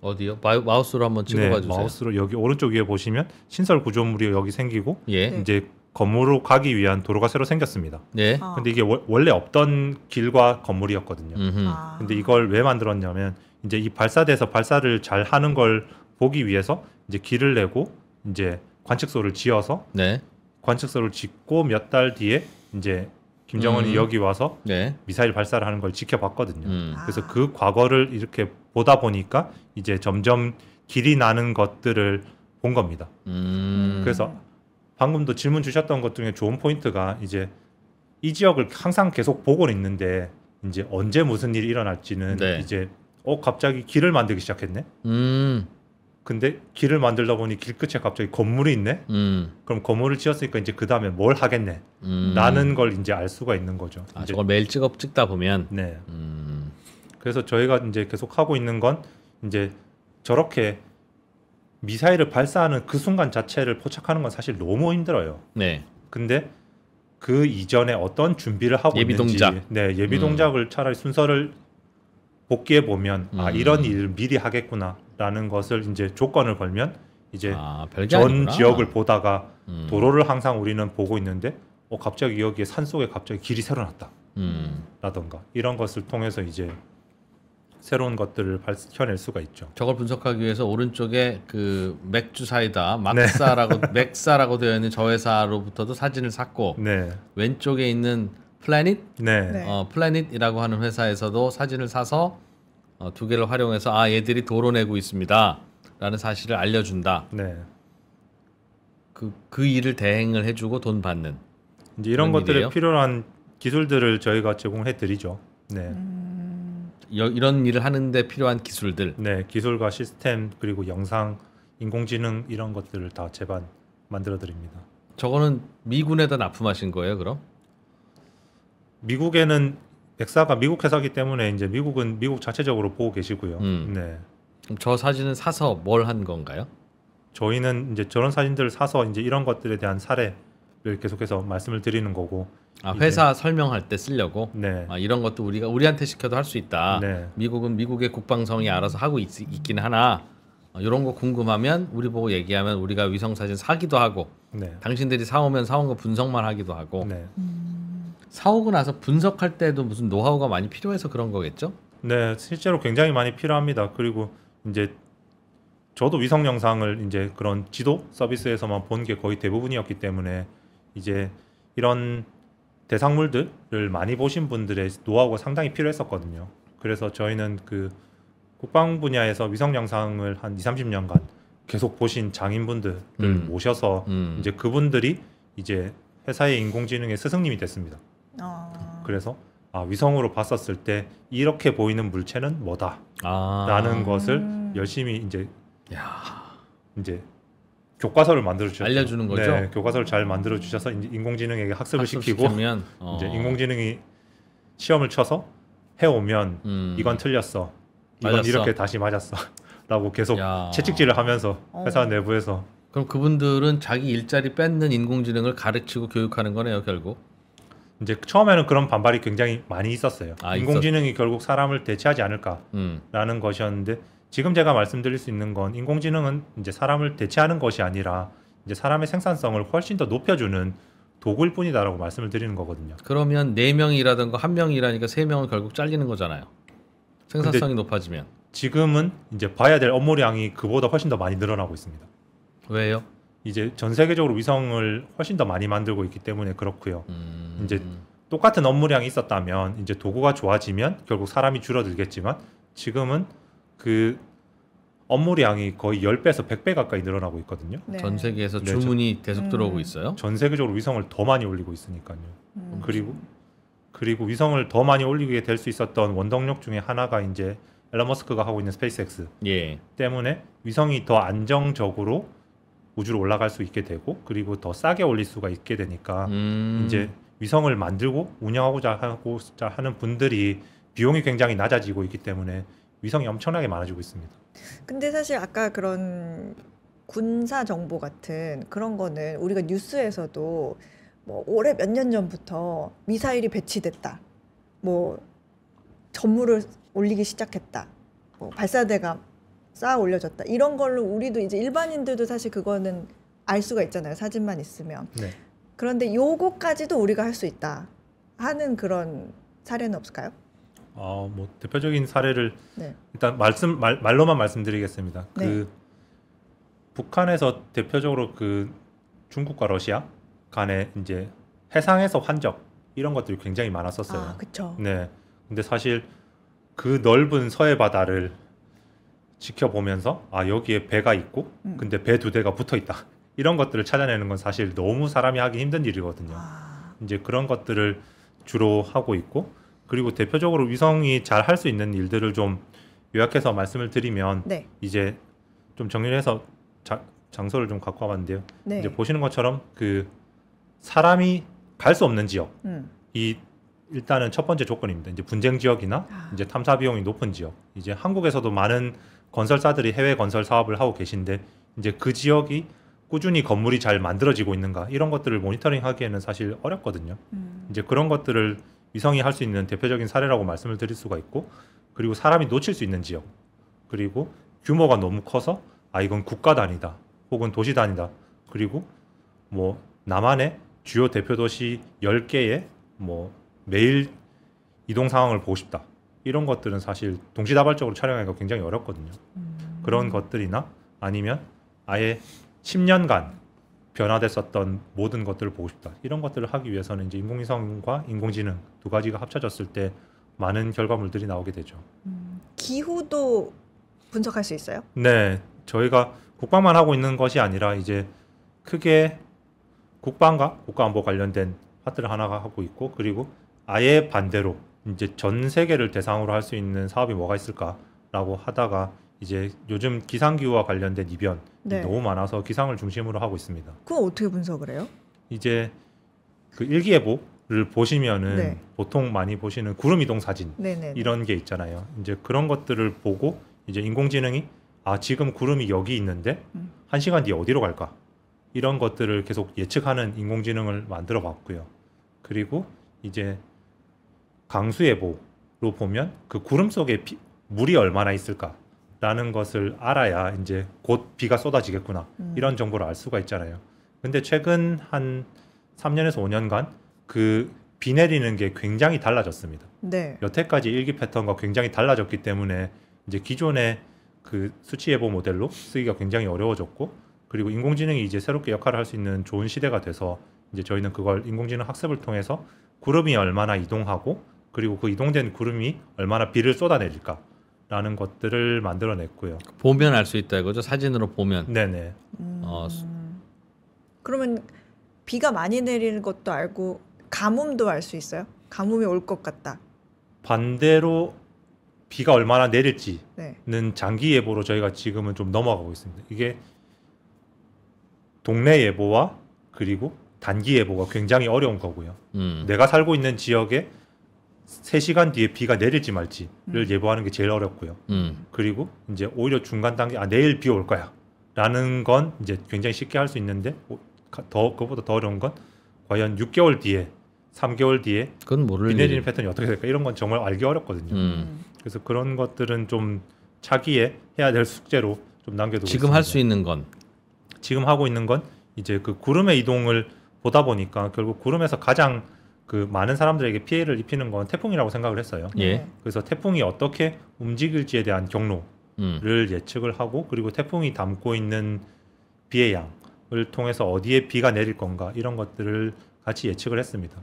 어디요? 마, 우스로 한번 찍어봐 네, 주세요. 마우스로 여기 오른쪽 위에 보시면 신설 구조물이 여기 생기고 예. 네. 이제 건물로 가기 위한 도로가 새로 생겼습니다. 네. 어. 근데 이게 워, 원래 없던 길과 건물이었거든요. 아. 근데 이걸 왜 만들었냐면 이제 이 발사대에서 발사를 잘 하는 걸 보기 위해서 이제 길을 내고 이제 관측소를 지어서 네. 관측소를 짓고 몇 달 뒤에 이제 김정은이 음. 여기 와서 네. 미사일 발사를 하는 걸 지켜봤거든요. 음. 그래서 그 과거를 이렇게 보다 보니까 이제 점점 길이 나는 것들을 본 겁니다. 음. 그래서 방금도 질문 주셨던 것 중에 좋은 포인트가 이제 이 지역을 항상 계속 보고 있는데 이제 언제 무슨 일이 일어날지는 네. 이제 어 갑자기 길을 만들기 시작했네. 음. 근데 길을 만들다 보니 길 끝에 갑자기 건물이 있네. 음. 그럼 건물을 지었으니까 이제 그 다음에 뭘 하겠네. 음. 라는 걸 이제 알 수가 있는 거죠. 아, 이제. 저걸 매일 찍어 찍다 보면. 네. 음. 그래서 저희가 이제 계속 하고 있는 건 이제 저렇게 미사일을 발사하는 그 순간 자체를 포착하는 건 사실 너무 힘들어요. 네. 근데 그 이전에 어떤 준비를 하고 예비 있는지 동작. 네 예비 음. 동작을 차라리 순서를 복귀해 보면 아 음. 이런 일을 미리 하겠구나라는 것을 이제 조건을 걸면 이제 아, 전 아니구나. 지역을 보다가 음. 도로를 항상 우리는 보고 있는데 어 갑자기 여기에 산 속에 갑자기 길이 새로 났다 음. 라던가 이런 것을 통해서 이제 새로운 것들을 밝혀낼 수가 있죠. 저걸 분석하기 위해서 오른쪽에 그 맥주 사이다 네. 막사라고 네. 맥사라고 되어 있는 저 회사로부터도 사진을 샀고 네. 왼쪽에 있는 플래닛 네. 네. 어, 플래닛이라고 하는 회사에서도 사진을 사서 어, 두 개를 활용해서 아 얘들이 도로내고 있습니다라는 사실을 알려준다. 네. 그, 그 일을 대행을 해주고 돈 받는 이제 이런 것들이 필요한 기술들을 저희가 제공해 드리죠. 네. 음. 이런 일을 하는데 필요한 기술들. 네, 기술과 시스템 그리고 영상, 인공지능 이런 것들을 다 제반 만들어 드립니다. 저거는 미군에다 납품하신 거예요, 그럼? 미국에는 백사가 미국 회사기 때문에 이제 미국은 미국 자체적으로 보고 계시고요. 음. 네. 저 사진은 사서 뭘 한 건가요? 저희는 이제 저런 사진들을 사서 이제 이런 것들에 대한 사례를 계속해서 말씀을 드리는 거고 아, 회사 이제. 설명할 때 쓰려고 네. 아, 이런 것도 우리가 우리한테 시켜도 할 수 있다. 네. 미국은 미국의 국방성이 알아서 하고 있, 긴 하나 어, 이런 거 궁금하면 우리 보고 얘기하면 우리가 위성 사진 사기도 하고 네. 당신들이 사오면 사온 거 분석만 하기도 하고 네. 음... 사오고 나서 분석할 때도 무슨 노하우가 많이 필요해서 그런 거겠죠? 네, 실제로 굉장히 많이 필요합니다. 그리고 이제 저도 위성 영상을 이제 그런 지도 서비스에서만 본 게 거의 대부분이었기 때문에 이제 이런 대상물들을 많이 보신 분들의 노하우가 상당히 필요했었거든요. 그래서 저희는 그 국방 분야에서 위성 영상을 한 2, 30년간 계속 보신 장인분들을 음. 모셔서 음. 이제 그분들이 이제 회사의 인공지능의 스승님이 됐습니다. 어. 그래서 아, 위성으로 봤었을 때 이렇게 보이는 물체는 뭐다라는 아. 것을 음. 열심히 이제 야. 이제 교과서를 만들어 주셨 알려주는 거죠. 네, 교과서를 잘 만들어 주셔서 인공지능에게 학습을 시키고 어. 이제 인공지능이 시험을 쳐서 해오면 음. 이건 틀렸어, 이건 맞았어. 이렇게 다시 맞았어라고 계속 야. 채찍질을 하면서 어. 회사 내부에서 그럼 그분들은 자기 일자리 뺏는 인공지능을 가르치고 교육하는 거네요 결국. 이제 처음에는 그런 반발이 굉장히 많이 있었어요. 아, 인공지능이 있었... 결국 사람을 대체하지 않을까라는 음. 것이었는데 지금 제가 말씀드릴 수 있는 건 인공지능은 이제 사람을 대체하는 것이 아니라 이제 사람의 생산성을 훨씬 더 높여주는 도구일 뿐이다라고 말씀을 드리는 거거든요. 그러면 네 명이라든가 한 명이라니까 세 명은 결국 잘리는 거잖아요. 생산성이 높아지면 지금은 이제 봐야 될 업무량이 그보다 훨씬 더 많이 늘어나고 있습니다. 왜요? 이제 전 세계적으로 위성을 훨씬 더 많이 만들고 있기 때문에 그렇고요. 음... 이제 똑같은 업무량이 있었다면 이제 도구가 좋아지면 결국 사람이 줄어들겠지만 지금은 그 업무량이 거의 10배에서 100배 가까이 늘어나고 있거든요. 네. 전 세계에서 네, 주문이 계속 음. 들어오고 있어요. 전 세계적으로 위성을 더 많이 올리고 있으니까요. 음. 그리고 그리고 위성을 더 많이 올리게 될 수 있었던 원동력 중에 하나가 이제 엘런 머스크가 하고 있는 스페이스X 예. 때문에 위성이 더 안정적으로 우주로 올라갈 수 있게 되고 그리고 더 싸게 올릴 수가 있게 되니까 음. 이제 위성을 만들고 운영하고자 하고자 하는 분들이 비용이 굉장히 낮아지고 있기 때문에 위성이 엄청나게 많아지고 있습니다. 근데 사실 아까 그런 군사 정보 같은 그런 거는 우리가 뉴스에서도 뭐 올해 몇 년 전부터 미사일이 배치됐다. 뭐 전무를 올리기 시작했다. 뭐 발사대가 쌓아 올려졌다. 이런 걸로 우리도 이제 일반인들도 사실 그거는 알 수가 있잖아요. 사진만 있으면. 네. 그런데 요거까지도 우리가 할 수 있다 하는 그런 사례는 없을까요? 어, 뭐 대표적인 사례를 네. 일단 말씀 말, 말로만 말씀드리겠습니다. 네. 그 북한에서 대표적으로 그 중국과 러시아 간에 이제 해상에서 환적 이런 것들이 굉장히 많았었어요. 아, 그렇 네. 근데 사실 그 넓은 서해 바다를 지켜보면서 아 여기에 배가 있고 음. 근데 배 두 대가 붙어 있다 이런 것들을 찾아내는 건 사실 너무 사람이 하기 힘든 일이거든요. 아. 이제 그런 것들을 주로 하고 있고 그리고 대표적으로 위성이 잘 할 수 있는 일들을 좀 요약해서 말씀을 드리면 네. 이제 좀 정리해서 자, 장소를 좀 갖고 와봤는데요. 네. 이제 보시는 것처럼 그 사람이 갈 수 없는 지역 음. 이 일단은 첫 번째 조건입니다. 이제 분쟁 지역이나 아. 이제 탐사 비용이 높은 지역. 이제 한국에서도 많은 건설사들이 해외 건설 사업을 하고 계신데 이제 그 지역이 꾸준히 건물이 잘 만들어지고 있는가 이런 것들을 모니터링하기에는 사실 어렵거든요. 음. 이제 그런 것들을 위성이 할 수 있는 대표적인 사례라고 말씀을 드릴 수가 있고 그리고 사람이 놓칠 수 있는 지역 그리고 규모가 너무 커서 아 이건 국가 단위다 혹은 도시 단위다 그리고 뭐 남한의 주요 대표 도시 10개의 뭐 매일 이동 상황을 보고 싶다 이런 것들은 사실 동시다발적으로 촬영하기가 굉장히 어렵거든요 음. 그런 것들이나 아니면 아예 10년간 변화됐었던 모든 것들을 보고 싶다. 이런 것들을 하기 위해서는 이제 인공위성과 인공지능 두 가지가 합쳐졌을 때 많은 결과물들이 나오게 되죠. 음, 기후도 분석할 수 있어요? 네, 저희가 국방만 하고 있는 것이 아니라 이제 크게 국방과 국가안보 관련된 파트를 하나가 하고 있고 그리고 아예 반대로 이제 전 세계를 대상으로 할 수 있는 사업이 뭐가 있을까라고 하다가 이제 요즘 기상기후와 관련된 이변 네. 너무 많아서 기상을 중심으로 하고 있습니다. 그거 어떻게 분석을 해요? 이제 그 일기예보를 보시면은 네. 보통 많이 보시는 구름 이동 사진 네네네. 네, 네. 이런 게 있잖아요. 이제 그런 것들을 보고 이제 인공지능이 아 지금 구름이 여기 있는데 음. 한 시간 뒤에 어디로 갈까 이런 것들을 계속 예측하는 인공지능을 만들어 봤고요. 그리고 이제 강수예보로 보면 그 구름 속에 피, 물이 얼마나 있을까 라는 것을 알아야 이제 곧 비가 쏟아지겠구나 음. 이런 정보를 알 수가 있잖아요. 근데 최근 한 3년에서 5년간 그 비 내리는 게 굉장히 달라졌습니다. 네. 여태까지 일기 패턴과 굉장히 달라졌기 때문에 이제 기존의 그 수치 예보 모델로 쓰기가 굉장히 어려워졌고 그리고 인공지능이 이제 새롭게 역할을 할 수 있는 좋은 시대가 돼서 이제 저희는 그걸 인공지능 학습을 통해서 구름이 얼마나 이동하고 그리고 그 이동된 구름이 얼마나 비를 쏟아내릴까 라는 것들을 만들어냈고요. 보면 알 수 있다 이거죠. 사진으로 보면. 네네. 어, 음... 어... 그러면 비가 많이 내리는 것도 알고 가뭄도 알 수 있어요. 가뭄이 올 것 같다. 반대로 비가 얼마나 내릴지는 네. 장기 예보로 저희가 지금은 좀 넘어가고 있습니다. 이게 동네 예보와 그리고 단기 예보가 굉장히 어려운 거고요. 음. 내가 살고 있는 지역에 3시간 뒤에 비가 내릴지 말지를 음. 예보하는 게 제일 어렵고요. 음. 그리고 이제 오히려 중간 단계 아 내일 비 올 거야. 라는 건 이제 굉장히 쉽게 할 수 있는데 더 그보다 더 어려운 건 과연 6개월 뒤에 3개월 뒤에 그건 모를 비 내리는 패턴이 어떻게 될까 이런 건 정말 알기 어렵거든요. 음. 음. 그래서 그런 것들은 좀 차기에 해야 될 숙제로 좀 남겨두고 지금 할 수 있는 건 지금 하고 있는 건 이제 그 구름의 이동을 보다 보니까 결국 구름에서 가장 그 많은 사람들에게 피해를 입히는 건 태풍이라고 생각을 했어요. 예. 네. 그래서 태풍이 어떻게 움직일지에 대한 경로를 음. 예측을 하고 그리고 태풍이 담고 있는 비의 양을 통해서 어디에 비가 내릴 건가 이런 것들을 같이 예측을 했습니다.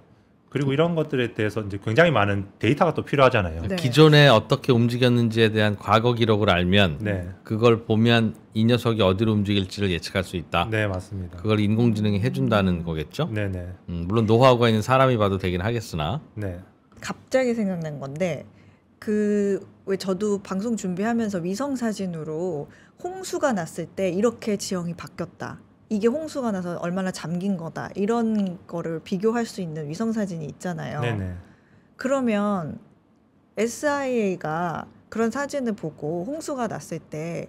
그리고 네. 이런 것들에 대해서 이제 굉장히 많은 데이터가 또 필요하잖아요. 네. 기존에 어떻게 움직였는지에 대한 과거 기록을 알면 네. 그걸 보면 이 녀석이 어디로 움직일지를 예측할 수 있다. 네, 맞습니다. 그걸 인공지능이 해준다는 거겠죠. 네, 네. 음, 물론 노하우가 있는 사람이 봐도 되긴 하겠으나. 네. 갑자기 생각난 건데 그 왜 저도 방송 준비하면서 위성 사진으로 홍수가 났을 때 이렇게 지형이 바뀌었다. 이게 홍수가 나서 얼마나 잠긴 거다 이런 거를 비교할 수 있는 위성 사진이 있잖아요. 네네. 그러면 SIA가 그런 사진을 보고 홍수가 났을 때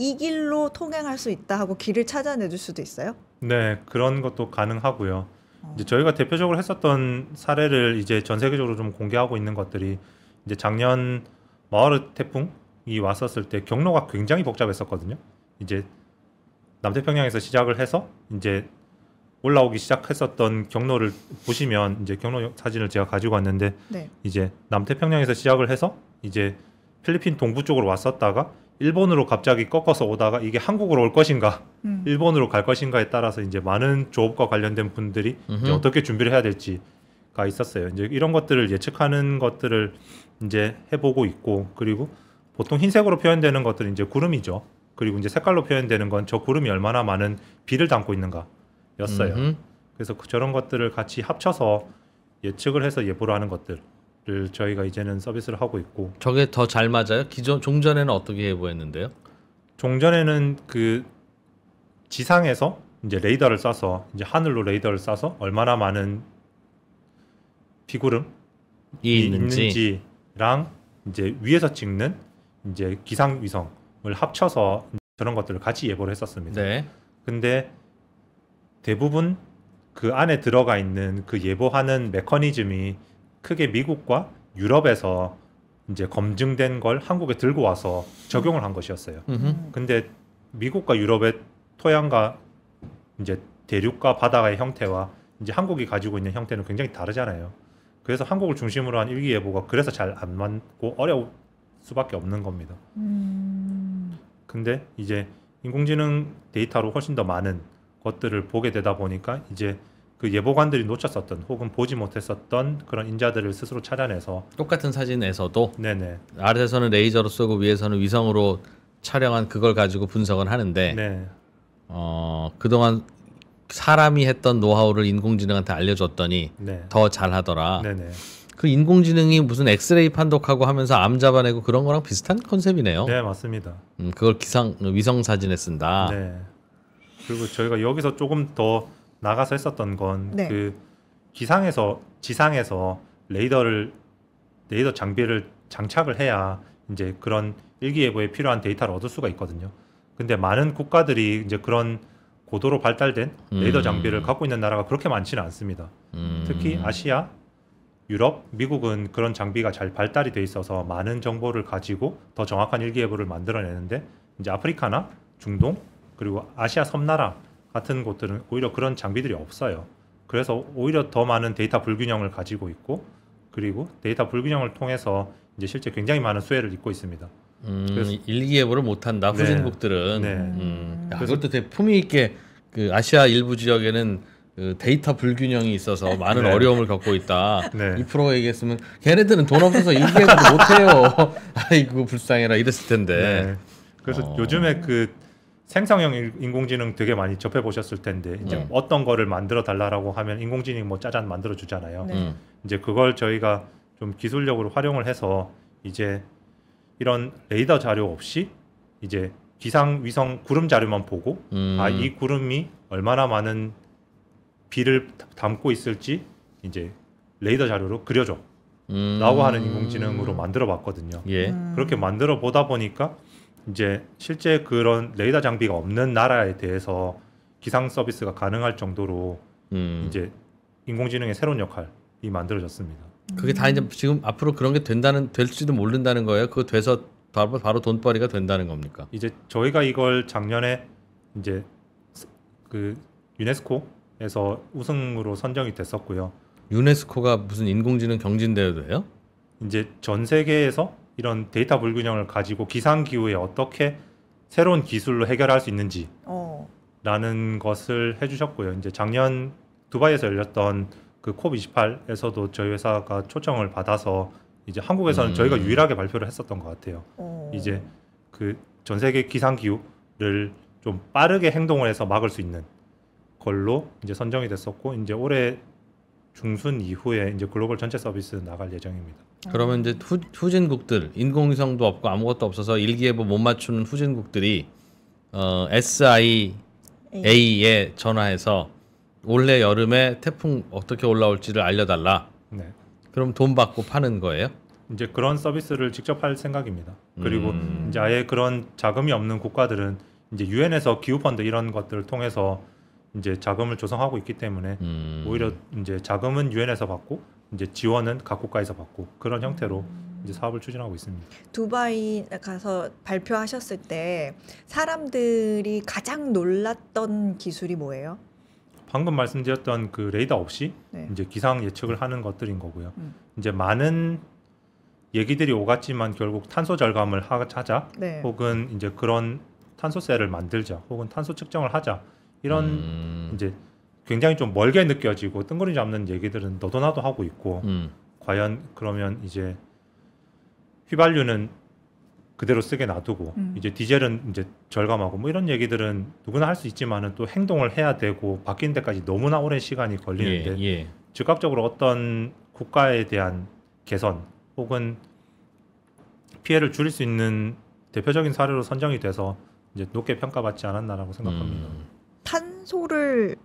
이 길로 통행할 수 있다 하고 길을 찾아내줄 수도 있어요? 네, 그런 것도 가능하고요. 어. 이제 저희가 대표적으로 했었던 사례를 이제 전 세계적으로 좀 공개하고 있는 것들이 이제 작년 마을 태풍이 왔었을 때 경로가 굉장히 복잡했었거든요. 이제 남태평양에서 시작을 해서 이제 올라오기 시작했었던 경로를 보시면 이제 경로 사진을 제가 가지고 왔는데 네. 이제 남태평양에서 시작을 해서 이제 필리핀 동부 쪽으로 왔었다가 일본으로 갑자기 꺾어서 오다가 이게 한국으로 올 것인가 음. 일본으로 갈 것인가에 따라서 이제 많은 조업과 관련된 분들이 이제 어떻게 준비를 해야 될지가 있었어요. 이제 이런 것들을 예측하는 것들을 이제 해보고 있고 그리고 보통 흰색으로 표현되는 것들은 이제 구름이죠. 그리고 이제 색깔로 표현되는 건 저 구름이 얼마나 많은 비를 담고 있는가였어요. 음흠. 그래서 그 저런 것들을 같이 합쳐서 예측을 해서 예보를 하는 것들을 저희가 이제는 서비스를 하고 있고 저게 더 잘 맞아요? 기존 종전에는 어떻게 예보했는데요? 종전에는 그 지상에서 이제 레이더를 쏴서 이제 하늘로 레이더를 쏴서 얼마나 많은 비구름이 있는지. 있는지랑 이제 위에서 찍는 이제 기상 위성 을 합쳐서 저런 것들을 같이 예보를 했었습니다. 네. 근데 대부분 그 안에 들어가 있는 그 예보하는 메커니즘이 크게 미국과 유럽에서 이제 검증된 걸 한국에 들고 와서 적용을 한 것이었어요. 음흠. 근데 미국과 유럽의 토양과 이제 대륙과 바다의 형태와 이제 한국이 가지고 있는 형태는 굉장히 다르잖아요. 그래서 한국을 중심으로 한 일기예보가 그래서 잘 안 맞고 어려울 수밖에 없는 겁니다. 음. 근데 이제 인공지능 데이터로 훨씬 더 많은 것들을 보게 되다 보니까 이제 그 예보관들이 놓쳤었던 혹은 보지 못했었던 그런 인자들을 스스로 찾아내서 똑같은 사진에서도 네네 아래에서는 레이저로 쓰고 위에서는 위성으로 촬영한 그걸 가지고 분석을 하는데 네. 어 그동안 사람이 했던 노하우를 인공지능한테 알려줬더니 네. 더 잘하더라. 네네. 그 인공지능이 무슨 엑스레이 판독하고 하면서 암 잡아내고 그런 거랑 비슷한 컨셉이네요. 네, 맞습니다. 음, 그걸 기상 위성 사진에 쓴다. 네. 그리고 저희가 여기서 조금 더 나가서 했었던 건그 네. 그 기상에서 지상에서 레이더를 레이더 장비를 장착을 해야 이제 그런 일기예보에 필요한 데이터를 얻을 수가 있거든요. 근데 많은 국가들이 이제 그런 고도로 발달된 레이더 음. 장비를 음. 갖고 있는 나라가 그렇게 많지는 않습니다. 음. 특히 아시아, 유럽, 미국은 그런 장비가 잘 발달이 돼 있어서 많은 정보를 가지고 더 정확한 일기예보를 만들어내는데 이제 아프리카나 중동 그리고 아시아 섬나라 같은 곳들은 오히려 그런 장비들이 없어요. 그래서 오히려 더 많은 데이터 불균형을 가지고 있고 그리고 데이터 불균형을 통해서 이제 실제 굉장히 많은 수혜를 입고 있습니다. 음, 그래서 일기예보를 못한다 네. 후진국들은. 네. 네. 음, 야, 그것도 되게 품위 있게 그 아시아 일부 지역에는 그 데이터 불균형이 있어서 네. 많은 네. 어려움을 겪고 있다. 네. 이 프로가 얘기했으면 걔네들은 돈 없어서 얘기해도 못해요. 아이고 불쌍해라 이랬을 텐데. 네. 그래서 어... 요즘에 그 생성형 인공지능 되게 많이 접해 보셨을 텐데 이제 음. 어떤 거를 만들어 달라라고 하면 인공지능이 뭐 짜잔 만들어 주잖아요. 네. 음. 이제 그걸 저희가 좀 기술력으로 활용을 해서 이제 이런 레이더 자료 없이 이제 기상 위성 구름 자료만 보고 아, 음. 아이 구름이 얼마나 많은 비를 담고 있을지 이제 레이더 자료로 그려줘. 음... 라고 하는 인공지능으로 만들어 봤거든요. 예. 음... 그렇게 만들어 보다 보니까 이제 실제 그런 레이더 장비가 없는 나라에 대해서 기상 서비스가 가능할 정도로 음... 이제 인공지능의 새로운 역할이 만들어졌습니다. 그게 다 이제 지금 앞으로 그런 게 된다는 될지도 모른다는 거예요. 그거 돼서 바로, 바로 돈벌이가 된다는 겁니까? 이제 저희가 이걸 작년에 이제 그 유네스코 에서 우승으로 선정이 됐었고요. 유네스코가 무슨 인공지능 경진 대회도 해요? 이제 전 세계에서 이런 데이터 불균형을 가지고 기상 기후에 어떻게 새로운 기술로 해결할 수 있는지 어. 라는 것을 해주셨고요. 이제 작년 두바이에서 열렸던 그콥 28에서도 저희 회사가 초청을 받아서 이제 한국에서는 음. 저희가 유일하게 발표를 했었던 것 같아요. 오. 어. 이제 그 전 세계 기상 기후를 좀 빠르게 행동을 해서 막을 수 있는 걸로 이제 선정이 됐었고 이제 올해 중순 이후에 이제 글로벌 전체 서비스 나갈 예정입니다. 아. 그러면 이제 후, 진국들 인공위성도 없고 아무것도 없어서 일기예보 뭐 못 맞추는 후진국들이 어, SIA에 전화해서 올해 여름에 태풍 어떻게 올라올지를 알려달라. 네. 그럼 돈 받고 파는 거예요? 이제 그런 서비스를 직접 할 생각입니다. 그리고 음. 이제 아예 그런 자금이 없는 국가들은 이제 유엔에서 기후 펀드 이런 것들을 통해서 이제 자금을 조성하고 있기 때문에 음. 오히려 이제 자금은 유엔에서 받고 이제 지원은 각 국가에서 받고 그런 형태로 음. 이제 사업을 추진하고 있습니다. 두바이 가서 발표하셨을 때 사람들이 가장 놀랐던 기술이 뭐예요? 방금 말씀드렸던 그 레이더 없이 네. 이제 기상 예측을 하는 것들인 거고요. 음. 이제 많은 얘기들이 오갔지만 결국 탄소 절감을 하자 네. 혹은 이제 그런 탄소세를 만들자 혹은 탄소 측정을 하자 이런 음. 이제 굉장히 좀 멀게 느껴지고 뜬구리 잡는 얘기들은 너도 나도 하고 있고 음. 과연 그러면 이제 휘발유는 그대로 쓰게 놔두고 음. 이제 디젤은 이제 절감하고 뭐 이런 얘기들은 누구나 할 수 있지만은 또 행동을 해야 되고 바뀐 데까지 너무나 오랜 시간이 걸리는데 예, 예. 즉각적으로 어떤 국가에 대한 개선 혹은 피해를 줄일 수 있는 대표적인 사례로 선정이 돼서 이제 높게 평가받지 않았나라고 생각합니다. 음. 탄소를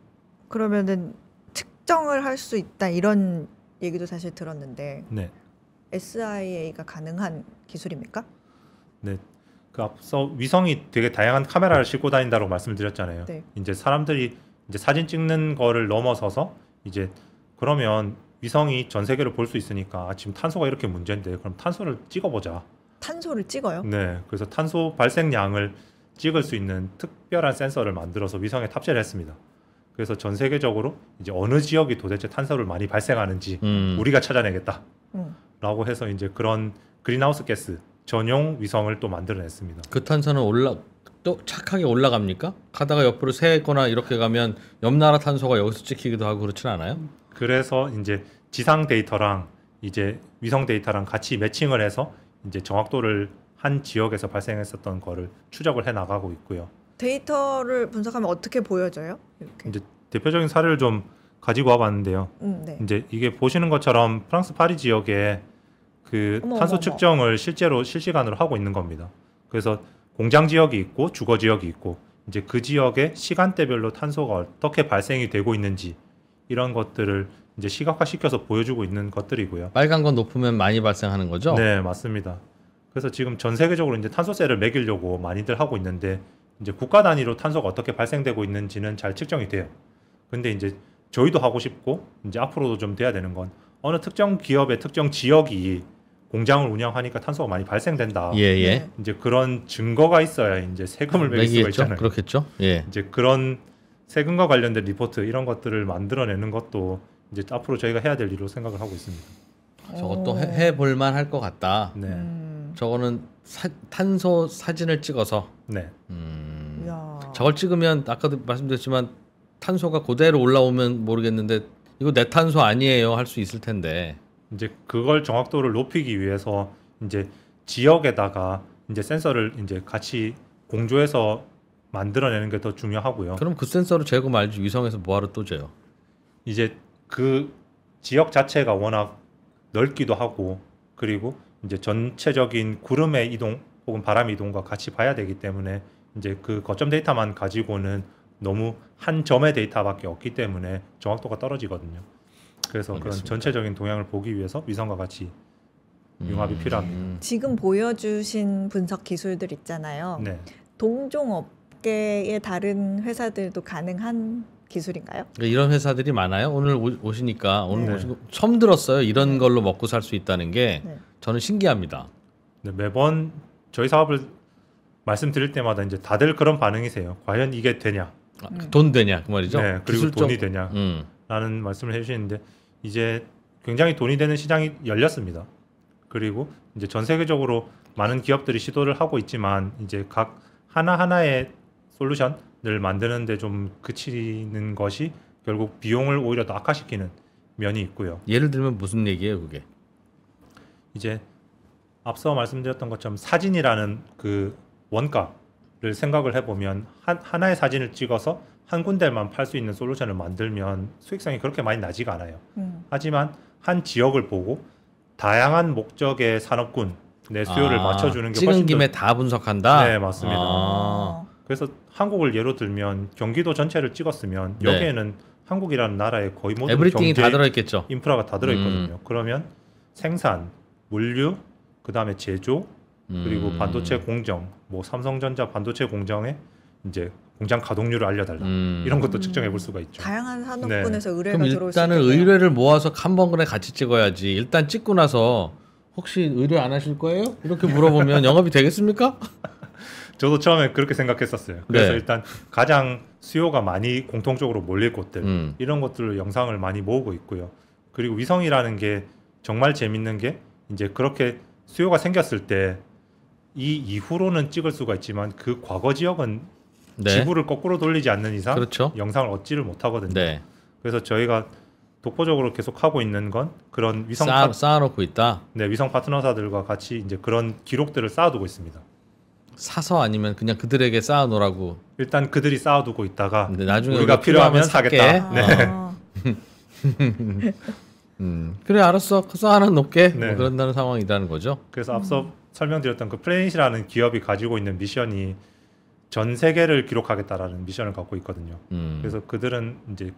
그러면은 측정을 할 수 있다 이런 얘기도 사실 들었는데 네. SIA가 가능한 기술입니까? 네. 그 앞서 위성이 되게 다양한 카메라를 싣고 다닌다고 말씀드렸잖아요. 네. 이제 사람들이 이제 사진 찍는 거를 넘어서서 이제 그러면 위성이 전 세계를 볼 수 있으니까 아, 지금 탄소가 이렇게 문제인데 그럼 탄소를 찍어보자. 탄소를 찍어요? 네. 그래서 탄소 발생량을 찍을 수 있는 특별한 센서를 만들어서 위성에 탑재를 했습니다. 그래서 전 세계적으로 이제 어느 지역이 도대체 탄소를 많이 발생하는지 음. 우리가 찾아내겠다라고 음. 해서 이제 그런 그린하우스 가스 전용 위성을 또 만들어냈습니다. 그 탄소는 올라 또 착하게 올라갑니까? 가다가 옆으로 새거나 이렇게 가면 옆 나라 탄소가 여기서 찍히기도 하고 그렇진 않아요? 그래서 이제 지상 데이터랑 이제 위성 데이터랑 같이 매칭을 해서 이제 정확도를 한 지역에서 발생했었던 거를 추적을 해 나가고 있고요. 데이터를 분석하면 어떻게 보여져요? 이렇게. 이제 대표적인 사례를 좀 가지고 와봤는데요. 음, 네. 이제 이게 보시는 것처럼 프랑스 파리 지역에 그 어머, 탄소 어머, 측정을 어머. 실제로 실시간으로 하고 있는 겁니다. 그래서 공장 지역이 있고 주거 지역이 있고 이제 그 지역의 시간대별로 탄소가 어떻게 발생이 되고 있는지 이런 것들을 이제 시각화시켜서 보여주고 있는 것들이고요. 빨간 건 높으면 많이 발생하는 거죠? 네, 맞습니다. 그래서 지금 전 세계적으로 이제 탄소세를 매기려고 많이들 하고 있는데 이제 국가 단위로 탄소가 어떻게 발생되고 있는지는 잘 측정이 돼요. 근데 이제 저희도 하고 싶고 이제 앞으로도 좀 돼야 되는 건 어느 특정 기업의 특정 지역이 공장을 운영하니까 탄소가 많이 발생된다. 예, 예. 네. 이제 그런 증거가 있어야 이제 세금을 매길 수가 있잖아요. 그렇겠죠. 예. 이제 그런 세금과 관련된 리포트 이런 것들을 만들어내는 것도 이제 앞으로 저희가 해야 될 일로 생각을 하고 있습니다. 저것도 해, 볼만할 것 같다. 네. 음. 저거는 사, 탄소 사진을 찍어서. 네. 음, 저걸 찍으면 아까도 말씀드렸지만 탄소가 그대로 올라오면 모르겠는데 이거 내 탄소 아니에요 할 수 있을 텐데. 이제 그걸 정확도를 높이기 위해서 이제 지역에다가 이제 센서를 이제 같이 공조해서 만들어내는 게 더 중요하고요. 그럼 그 센서를 재고 말지 위성에서 뭐하러 또 재요? 이제 그 지역 자체가 워낙 넓기도 하고 그리고 이제 전체적인 구름의 이동 혹은 바람 이동과 같이 봐야 되기 때문에 이제 그 거점 데이터만 가지고는 너무 한 점의 데이터밖에 없기 때문에 정확도가 떨어지거든요. 그래서 그런 전체적인 동향을 보기 위해서 위성과 같이 음. 융합이 음. 필요합니다. 지금 보여주신 분석 기술들 있잖아요. 네. 동종 업계의 다른 회사들도 가능한 기술인가요? 그러니까 이런 회사들이 많아요. 오늘 오, 시니까 오늘 네. 오시고 처음 들었어요. 이런 네. 걸로 먹고 살 수 있다는 게. 네. 저는 신기합니다. 네, 매번 저희 사업을 말씀드릴 때마다 이제 다들 그런 반응이세요. 과연 이게 되냐? 아, 그 돈 되냐 그 말이죠. 네, 그리고 기술적... 돈이 되냐라는 음. 말씀을 해주시는데 이제 굉장히 돈이 되는 시장이 열렸습니다. 그리고 이제 전 세계적으로 많은 기업들이 시도를 하고 있지만 이제 각 하나 하나의 솔루션을 만드는데 좀 그치는 것이 결국 비용을 오히려 더 악화시키는 면이 있고요. 예를 들면 무슨 얘기예요, 그게? 이제 앞서 말씀드렸던 것처럼 사진이라는 그 원가를 생각을 해보면 한, 하나의 사진을 찍어서 한 군데만 팔 수 있는 솔루션을 만들면 수익성이 그렇게 많이 나지가 않아요. 음. 하지만 한 지역을 보고 다양한 목적의 산업군 내 수요를 아, 맞춰주는 게 찍은 훨씬 김에 다 분석한다. 네 맞습니다. 아. 그래서 한국을 예로 들면 경기도 전체를 찍었으면 네. 여기에는 한국이라는 나라의 거의 모든 에브리띵 경제 다 들어있겠죠. 인프라가 다 들어있거든요. 음. 그러면 생산, 물류, 그 다음에 제조, 그리고 음. 반도체 공정, 뭐 삼성전자 반도체 공정에 이제 공장 가동률을 알려달라 음. 이런 것도 측정해 볼 음. 수가 있죠. 다양한 산업군에서 네. 의뢰가 들어올 수 일단은 의뢰를 모아서 한 번에 그 같이 찍어야지. 일단 찍고 나서 혹시 의뢰 안 하실 거예요? 이렇게 물어보면 영업이 되겠습니까? 저도 처음에 그렇게 생각했었어요. 그래서 네. 일단 가장 수요가 많이 공통적으로 몰릴 곳들 음. 이런 것들로 영상을 많이 모으고 있고요. 그리고 위성이라는 게 정말 재밌는 게 이제 그렇게 수요가 생겼을 때 이 이후로는 찍을 수가 있지만 그 과거 지역은 네. 지구를 거꾸로 돌리지 않는 이상 그렇죠. 영상을 얻지를 못하거든요. 네. 그래서 저희가 독보적으로 계속 하고 있는 건 그런 위성 쌓아, 파... 쌓아놓고 있다. 네, 위성 파트너사들과 같이 이제 그런 기록들을 쌓아두고 있습니다. 사서 아니면 그냥 그들에게 쌓아놓으라고. 일단 그들이 쌓아두고 있다가 나중에 우리가, 우리가 필요하면, 필요하면 사겠다. 네. 아. 음. 그래 알았어 그래서 하나 놓게 뭐 네. 뭐 그런다는 상황이라는 거죠. 그래서 앞서 음. 설명드렸던 그 플레닛이라는 기업이 가지고 있는 미션이 전 세계를 기록하겠다라는 미션을 갖고 있거든요. 음. 그래서 그들은 이제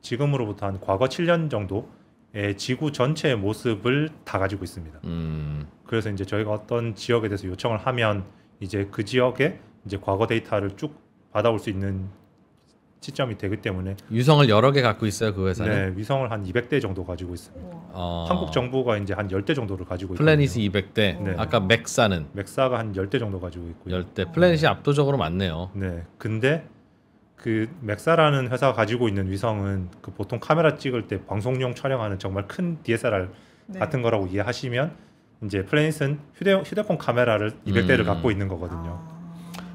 지금으로부터 한 과거 7년 정도의 지구 전체의 모습을 다 가지고 있습니다. 음. 그래서 이제 저희가 어떤 지역에 대해서 요청을 하면 이제 그 지역에 이제 과거 데이터를 쭉 받아올 수 있는 시점이 되기 때문에 위성을 여러 개 갖고 있어요 그 회사는. 네, 위성을 한 200대 정도 가지고 있습니다. 어... 한국 정부가 이제 한 10대 정도를 가지고 플래닛이 200대. 네. 아까 맥사는 맥사가 한 10대 정도 가지고 있고요. 10대. 플래닛이 압도적으로 많네요. 네. 근데 그 맥사라는 회사가 가지고 있는 위성은 그 보통 카메라 찍을 때 방송용 촬영하는 정말 큰 DSLR 네. 같은 거라고 이해하시면 이제 플래닛은 휴대, 휴대폰 카메라를 200대를 음. 갖고 있는 거거든요. 아.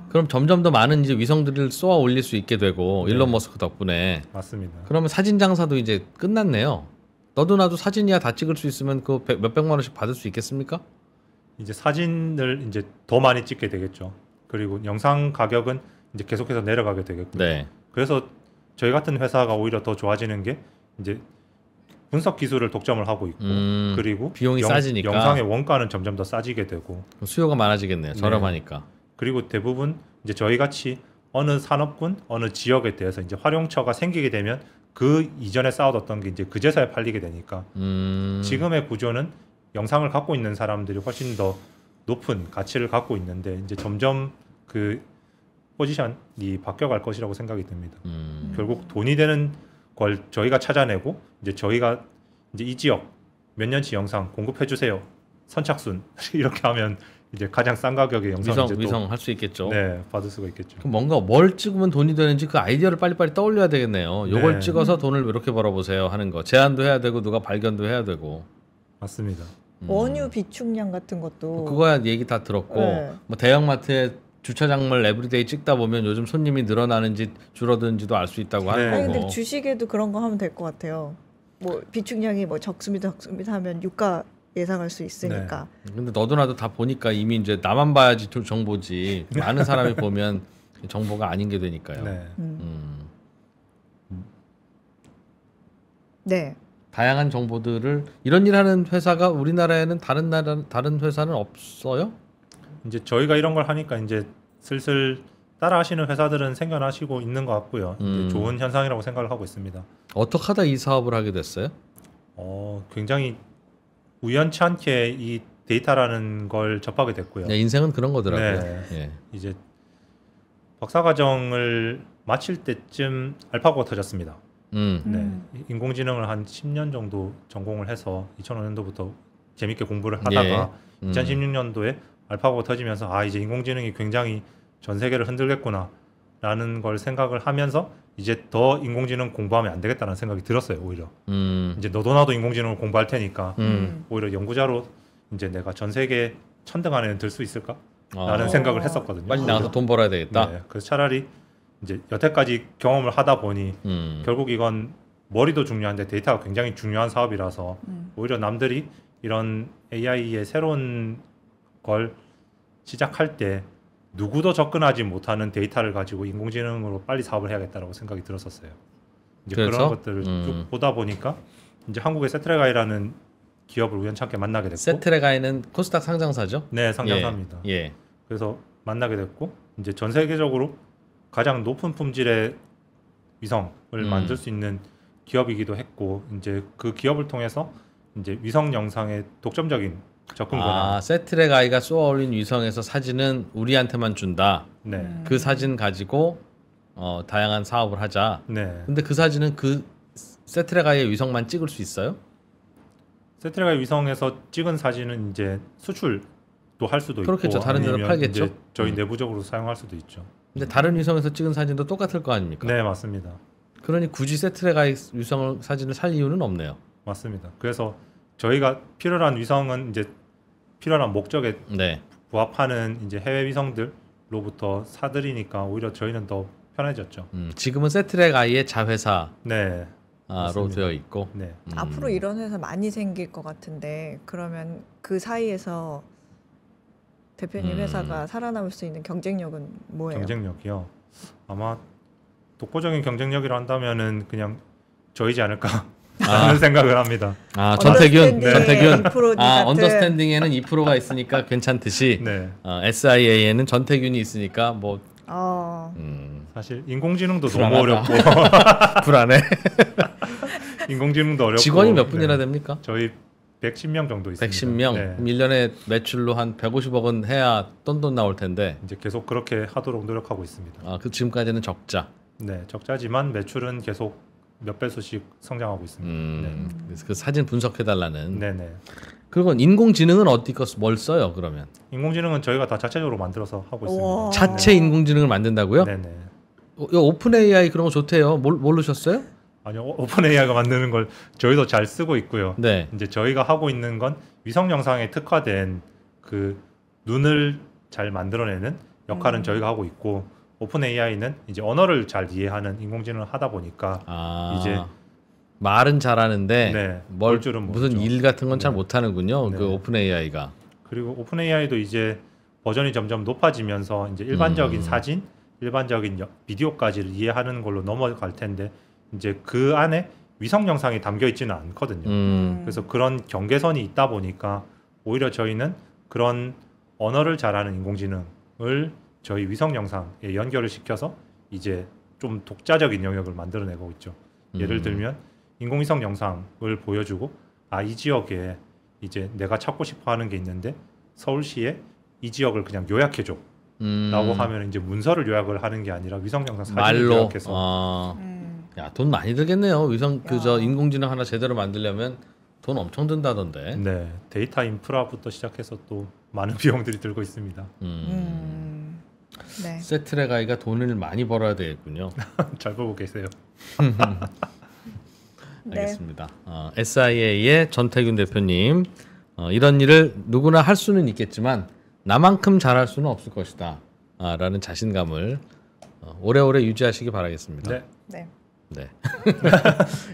그럼 점점 더 많은 이제 위성들을 쏘아 올릴 수 있게 되고 네. 일론 머스크 덕분에 맞습니다. 그러면 사진 장사도 이제 끝났네요. 너도 나도 사진이야 다 찍을 수 있으면 그 몇백만 원씩 받을 수 있겠습니까? 이제 사진을 이제 더 많이 찍게 되겠죠. 그리고 영상 가격은 이제 계속해서 내려가게 되겠고. 네. 그래서 저희 같은 회사가 오히려 더 좋아지는 게 이제 분석 기술을 독점을 하고 있고 음, 그리고 비용이 영, 싸지니까 영상의 원가는 점점 더 싸지게 되고 수요가 많아지겠네요. 저렴하니까. 네. 그리고 대부분 이제 저희 같이 어느 산업군, 어느 지역에 대해서 이제 활용처가 생기게 되면 그 이전에 쌓아뒀던 게 이제 그제서야 팔리게 되니까 음... 지금의 구조는 영상을 갖고 있는 사람들이 훨씬 더 높은 가치를 갖고 있는데 이제 점점 그 포지션이 바뀌어갈 것이라고 생각이 듭니다. 음... 결국 돈이 되는 걸 저희가 찾아내고 이제 저희가 이제 이 지역 몇 년치 영상 공급해 주세요 선착순 이렇게 하면 이제 가장 싼 가격에 영상 위성, 위성 할 수 있겠죠. 네, 받을 수가 있겠죠. 그럼 뭔가 뭘 찍으면 돈이 되는지 그 아이디어를 빨리빨리 떠올려야 되겠네요. 요걸 네. 찍어서 돈을 이렇게 벌어보세요 하는 거 제안도 해야 되고 누가 발견도 해야 되고 맞습니다. 음. 원유 비축량 같은 것도 뭐 그거야 얘기 다 들었고 네. 뭐 대형마트에 주차장물 에브리데이 찍다 보면 요즘 손님이 늘어나는지 줄어드는지도 알 수 있다고 하는 네. 거고. 아니 근데 주식에도 그런 거 하면 될 것 같아요. 뭐 비축량이 뭐 적습니다 적습니다 하면 유가 예상할 수 있으니까. 네. 근데 너도 나도 다 보니까 이미 이제 나만 봐야지 정보지 많은 사람이 보면 정보가 아닌 게 되니까요. 네. 음. 음. 네. 다양한 정보들을 이런 일 하는 회사가 우리나라에는 다른 나라 다른 회사는 없어요? 이제 저희가 이런 걸 하니까 이제 슬슬 따라하시는 회사들은 생겨나시고 있는 것 같고요. 음. 좋은 현상이라고 생각을 하고 있습니다. 어떻게 하다 이 사업을 하게 됐어요? 어, 굉장히 우연치 않게 이 데이터라는 걸 접하게 됐고요. 네, 인생은 그런 거더라고요. 네. 예. 이제 박사 과정을 마칠 때쯤 알파고가 터졌습니다. 음. 음. 네, 인공지능을 한 10년 정도 전공을 해서 2005년도부터 재밌게 공부를 하다가 예. 음. 2016년도에 알파고가 터지면서 아 이제 인공지능이 굉장히 전 세계를 흔들겠구나라는 걸 생각을 하면서 이제 더 인공지능 공부하면 안 되겠다는 생각이 들었어요 오히려 음. 이제 너도 나도 인공지능을 공부할 테니까 음. 오히려 연구자로 이제 내가 전 세계 천등 안에는 들 수 있을까? 라는 아. 생각을 했었거든요. 빨리 나가서 돈 벌어야 되겠다. 네, 그래서 차라리 이제 여태까지 경험을 하다 보니 음. 결국 이건 머리도 중요한데 데이터가 굉장히 중요한 사업이라서 음. 오히려 남들이 이런 AI의 새로운 걸 시작할 때 누구도 접근하지 못하는 데이터를 가지고 인공지능으로 빨리 사업을 해야겠다라고 생각이 들었었어요. 이제 그래서? 그런 그렇죠? 것들을 음. 쭉 보다 보니까 이제 한국의 세트레가이라는 기업을 우연찮게 만나게 됐고 세트레가이는 코스닥 상장사죠? 네, 상장사입니다. 예. 예. 그래서 만나게 됐고 이제 전 세계적으로 가장 높은 품질의 위성을 음. 만들 수 있는 기업이기도 했고 이제 그 기업을 통해서 이제 위성 영상의 독점적인 접근 권한. 아, 세트랙 아이가 쏘아 올린 위성에서 사진은 우리한테만 준다. 네. 그 사진 가지고 어, 다양한 사업을 하자. 네. 근데 그 사진은 그 세트랙 아이의 위성만 찍을 수 있어요? 세트랙 아이 위성에서 찍은 사진은 이제 수출 또할 수도 그렇겠죠. 있고 다른 데로 팔겠죠. 저희 음. 내부적으로 사용할 수도 있죠. 근데 다른 위성에서 찍은 사진도 똑같을 거 아닙니까? 네, 맞습니다. 그러니 굳이 세트레가 위성을 사진을 살 이유는 없네요. 맞습니다. 그래서 저희가 필요한 위성은 이제 필요한 목적에 네. 부합하는 이제 해외 위성들로부터 사들이니까 오히려 저희는 더 편해졌죠. 음, 지금은 세트랙 아이의 자회사로 네. 아, 되어 있고 네. 음. 앞으로 이런 회사 많이 생길 것 같은데 그러면 그 사이에서 대표님 음. 회사가 살아남을 수 있는 경쟁력은 뭐예요? 경쟁력이요. 아마 독보적인 경쟁력이라 한다면은 그냥 저이지 않을까 라는 아. 생각을 합니다. 아 전태균, 전태균. 그 아 언더스탠딩에는 2%가 있으니까 괜찮듯이 네. 어, SIA에는 전태균이 있으니까 뭐. 어. 음. 사실 인공지능도 불안하다. 너무 어렵고 불안해. 인공지능도 어렵고 직원이 몇 네. 분이나 네. 됩니까? 저희 110명 정도 있습니다. 110명. 네. 1년에 매출로 한 150억은 해야 돈돈 나올 텐데. 이제 계속 그렇게 하도록 노력하고 있습니다. 아, 그 지금까지는 적자. 네, 적자지만 매출은 계속 몇 배수씩 성장하고 있습니다. 음, 네. 그래서 그 사진 분석해달라는. 네네. 그건 인공지능은 어디 것뭘 써요 그러면? 인공지능은 저희가 다 자체적으로 만들어서 하고 있습니다. 네. 자체 인공지능을 만든다고요? 네네. 네. 어, 오픈 AI 그런 거 좋대요. 몰, 모르셨어요? 아니요 어, 오픈 AI가 만드는 걸 저희도 잘 쓰고 있고요. 네. 이제 저희가 하고 있는 건 위성 영상에 특화된 그 눈을 잘 만들어내는 역할은 음. 저희가 하고 있고 오픈 AI는 이제 언어를 잘 이해하는 인공지능을 하다 보니까 아, 이제 말은 잘하는데 네, 뭘 줄은 무슨 일 같은 건잘 네. 못하는군요. 네. 그 오픈 AI가 그리고 오픈 AI도 이제 버전이 점점 높아지면서 이제 일반적인 음. 사진, 일반적인 비디오까지 를 이해하는 걸로 넘어갈 텐데 이제 그 안에 위성 영상이 담겨 있지는 않거든요. 음. 그래서 그런 경계선이 있다 보니까 오히려 저희는 그런 언어를 잘하는 인공지능을 저희 위성 영상에 연결을 시켜서 이제 좀 독자적인 영역을 만들어내고 있죠. 예를 음. 들면 인공위성 영상을 보여주고 아 이 지역에 이제 내가 찾고 싶어하는 게 있는데 서울시에 이 지역을 그냥 요약해 줘. 음. 라고 하면 이제 문서를 요약을 하는 게 아니라 위성 영상 사진을 말로. 요약해서 아. 음. 야돈 많이 들겠네요. 위성 그저 인공지능 하나 제대로 만들려면 돈 엄청 든다던데. 네 데이터 인프라부터 시작해서 또 많은 비용들이 들고 있습니다. 음. 음. 네. 세트레가이가 돈을 많이 벌어야 되겠군요. 잘 보고 계세요. 알겠습니다. 네. 어, SIA의 전태균 대표님 어, 이런 일을 누구나 할 수는 있겠지만 나만큼 잘할 수는 없을 것이다. 아, 라는 자신감을 어, 오래오래 유지하시기 바라겠습니다. 네. 네. 네.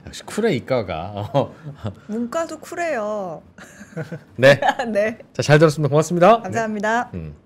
역시 쿨해 이과가. 어. 문과도 쿨해요. 네. 네. 자, 잘 들었습니다. 고맙습니다. 감사합니다. 네. 음.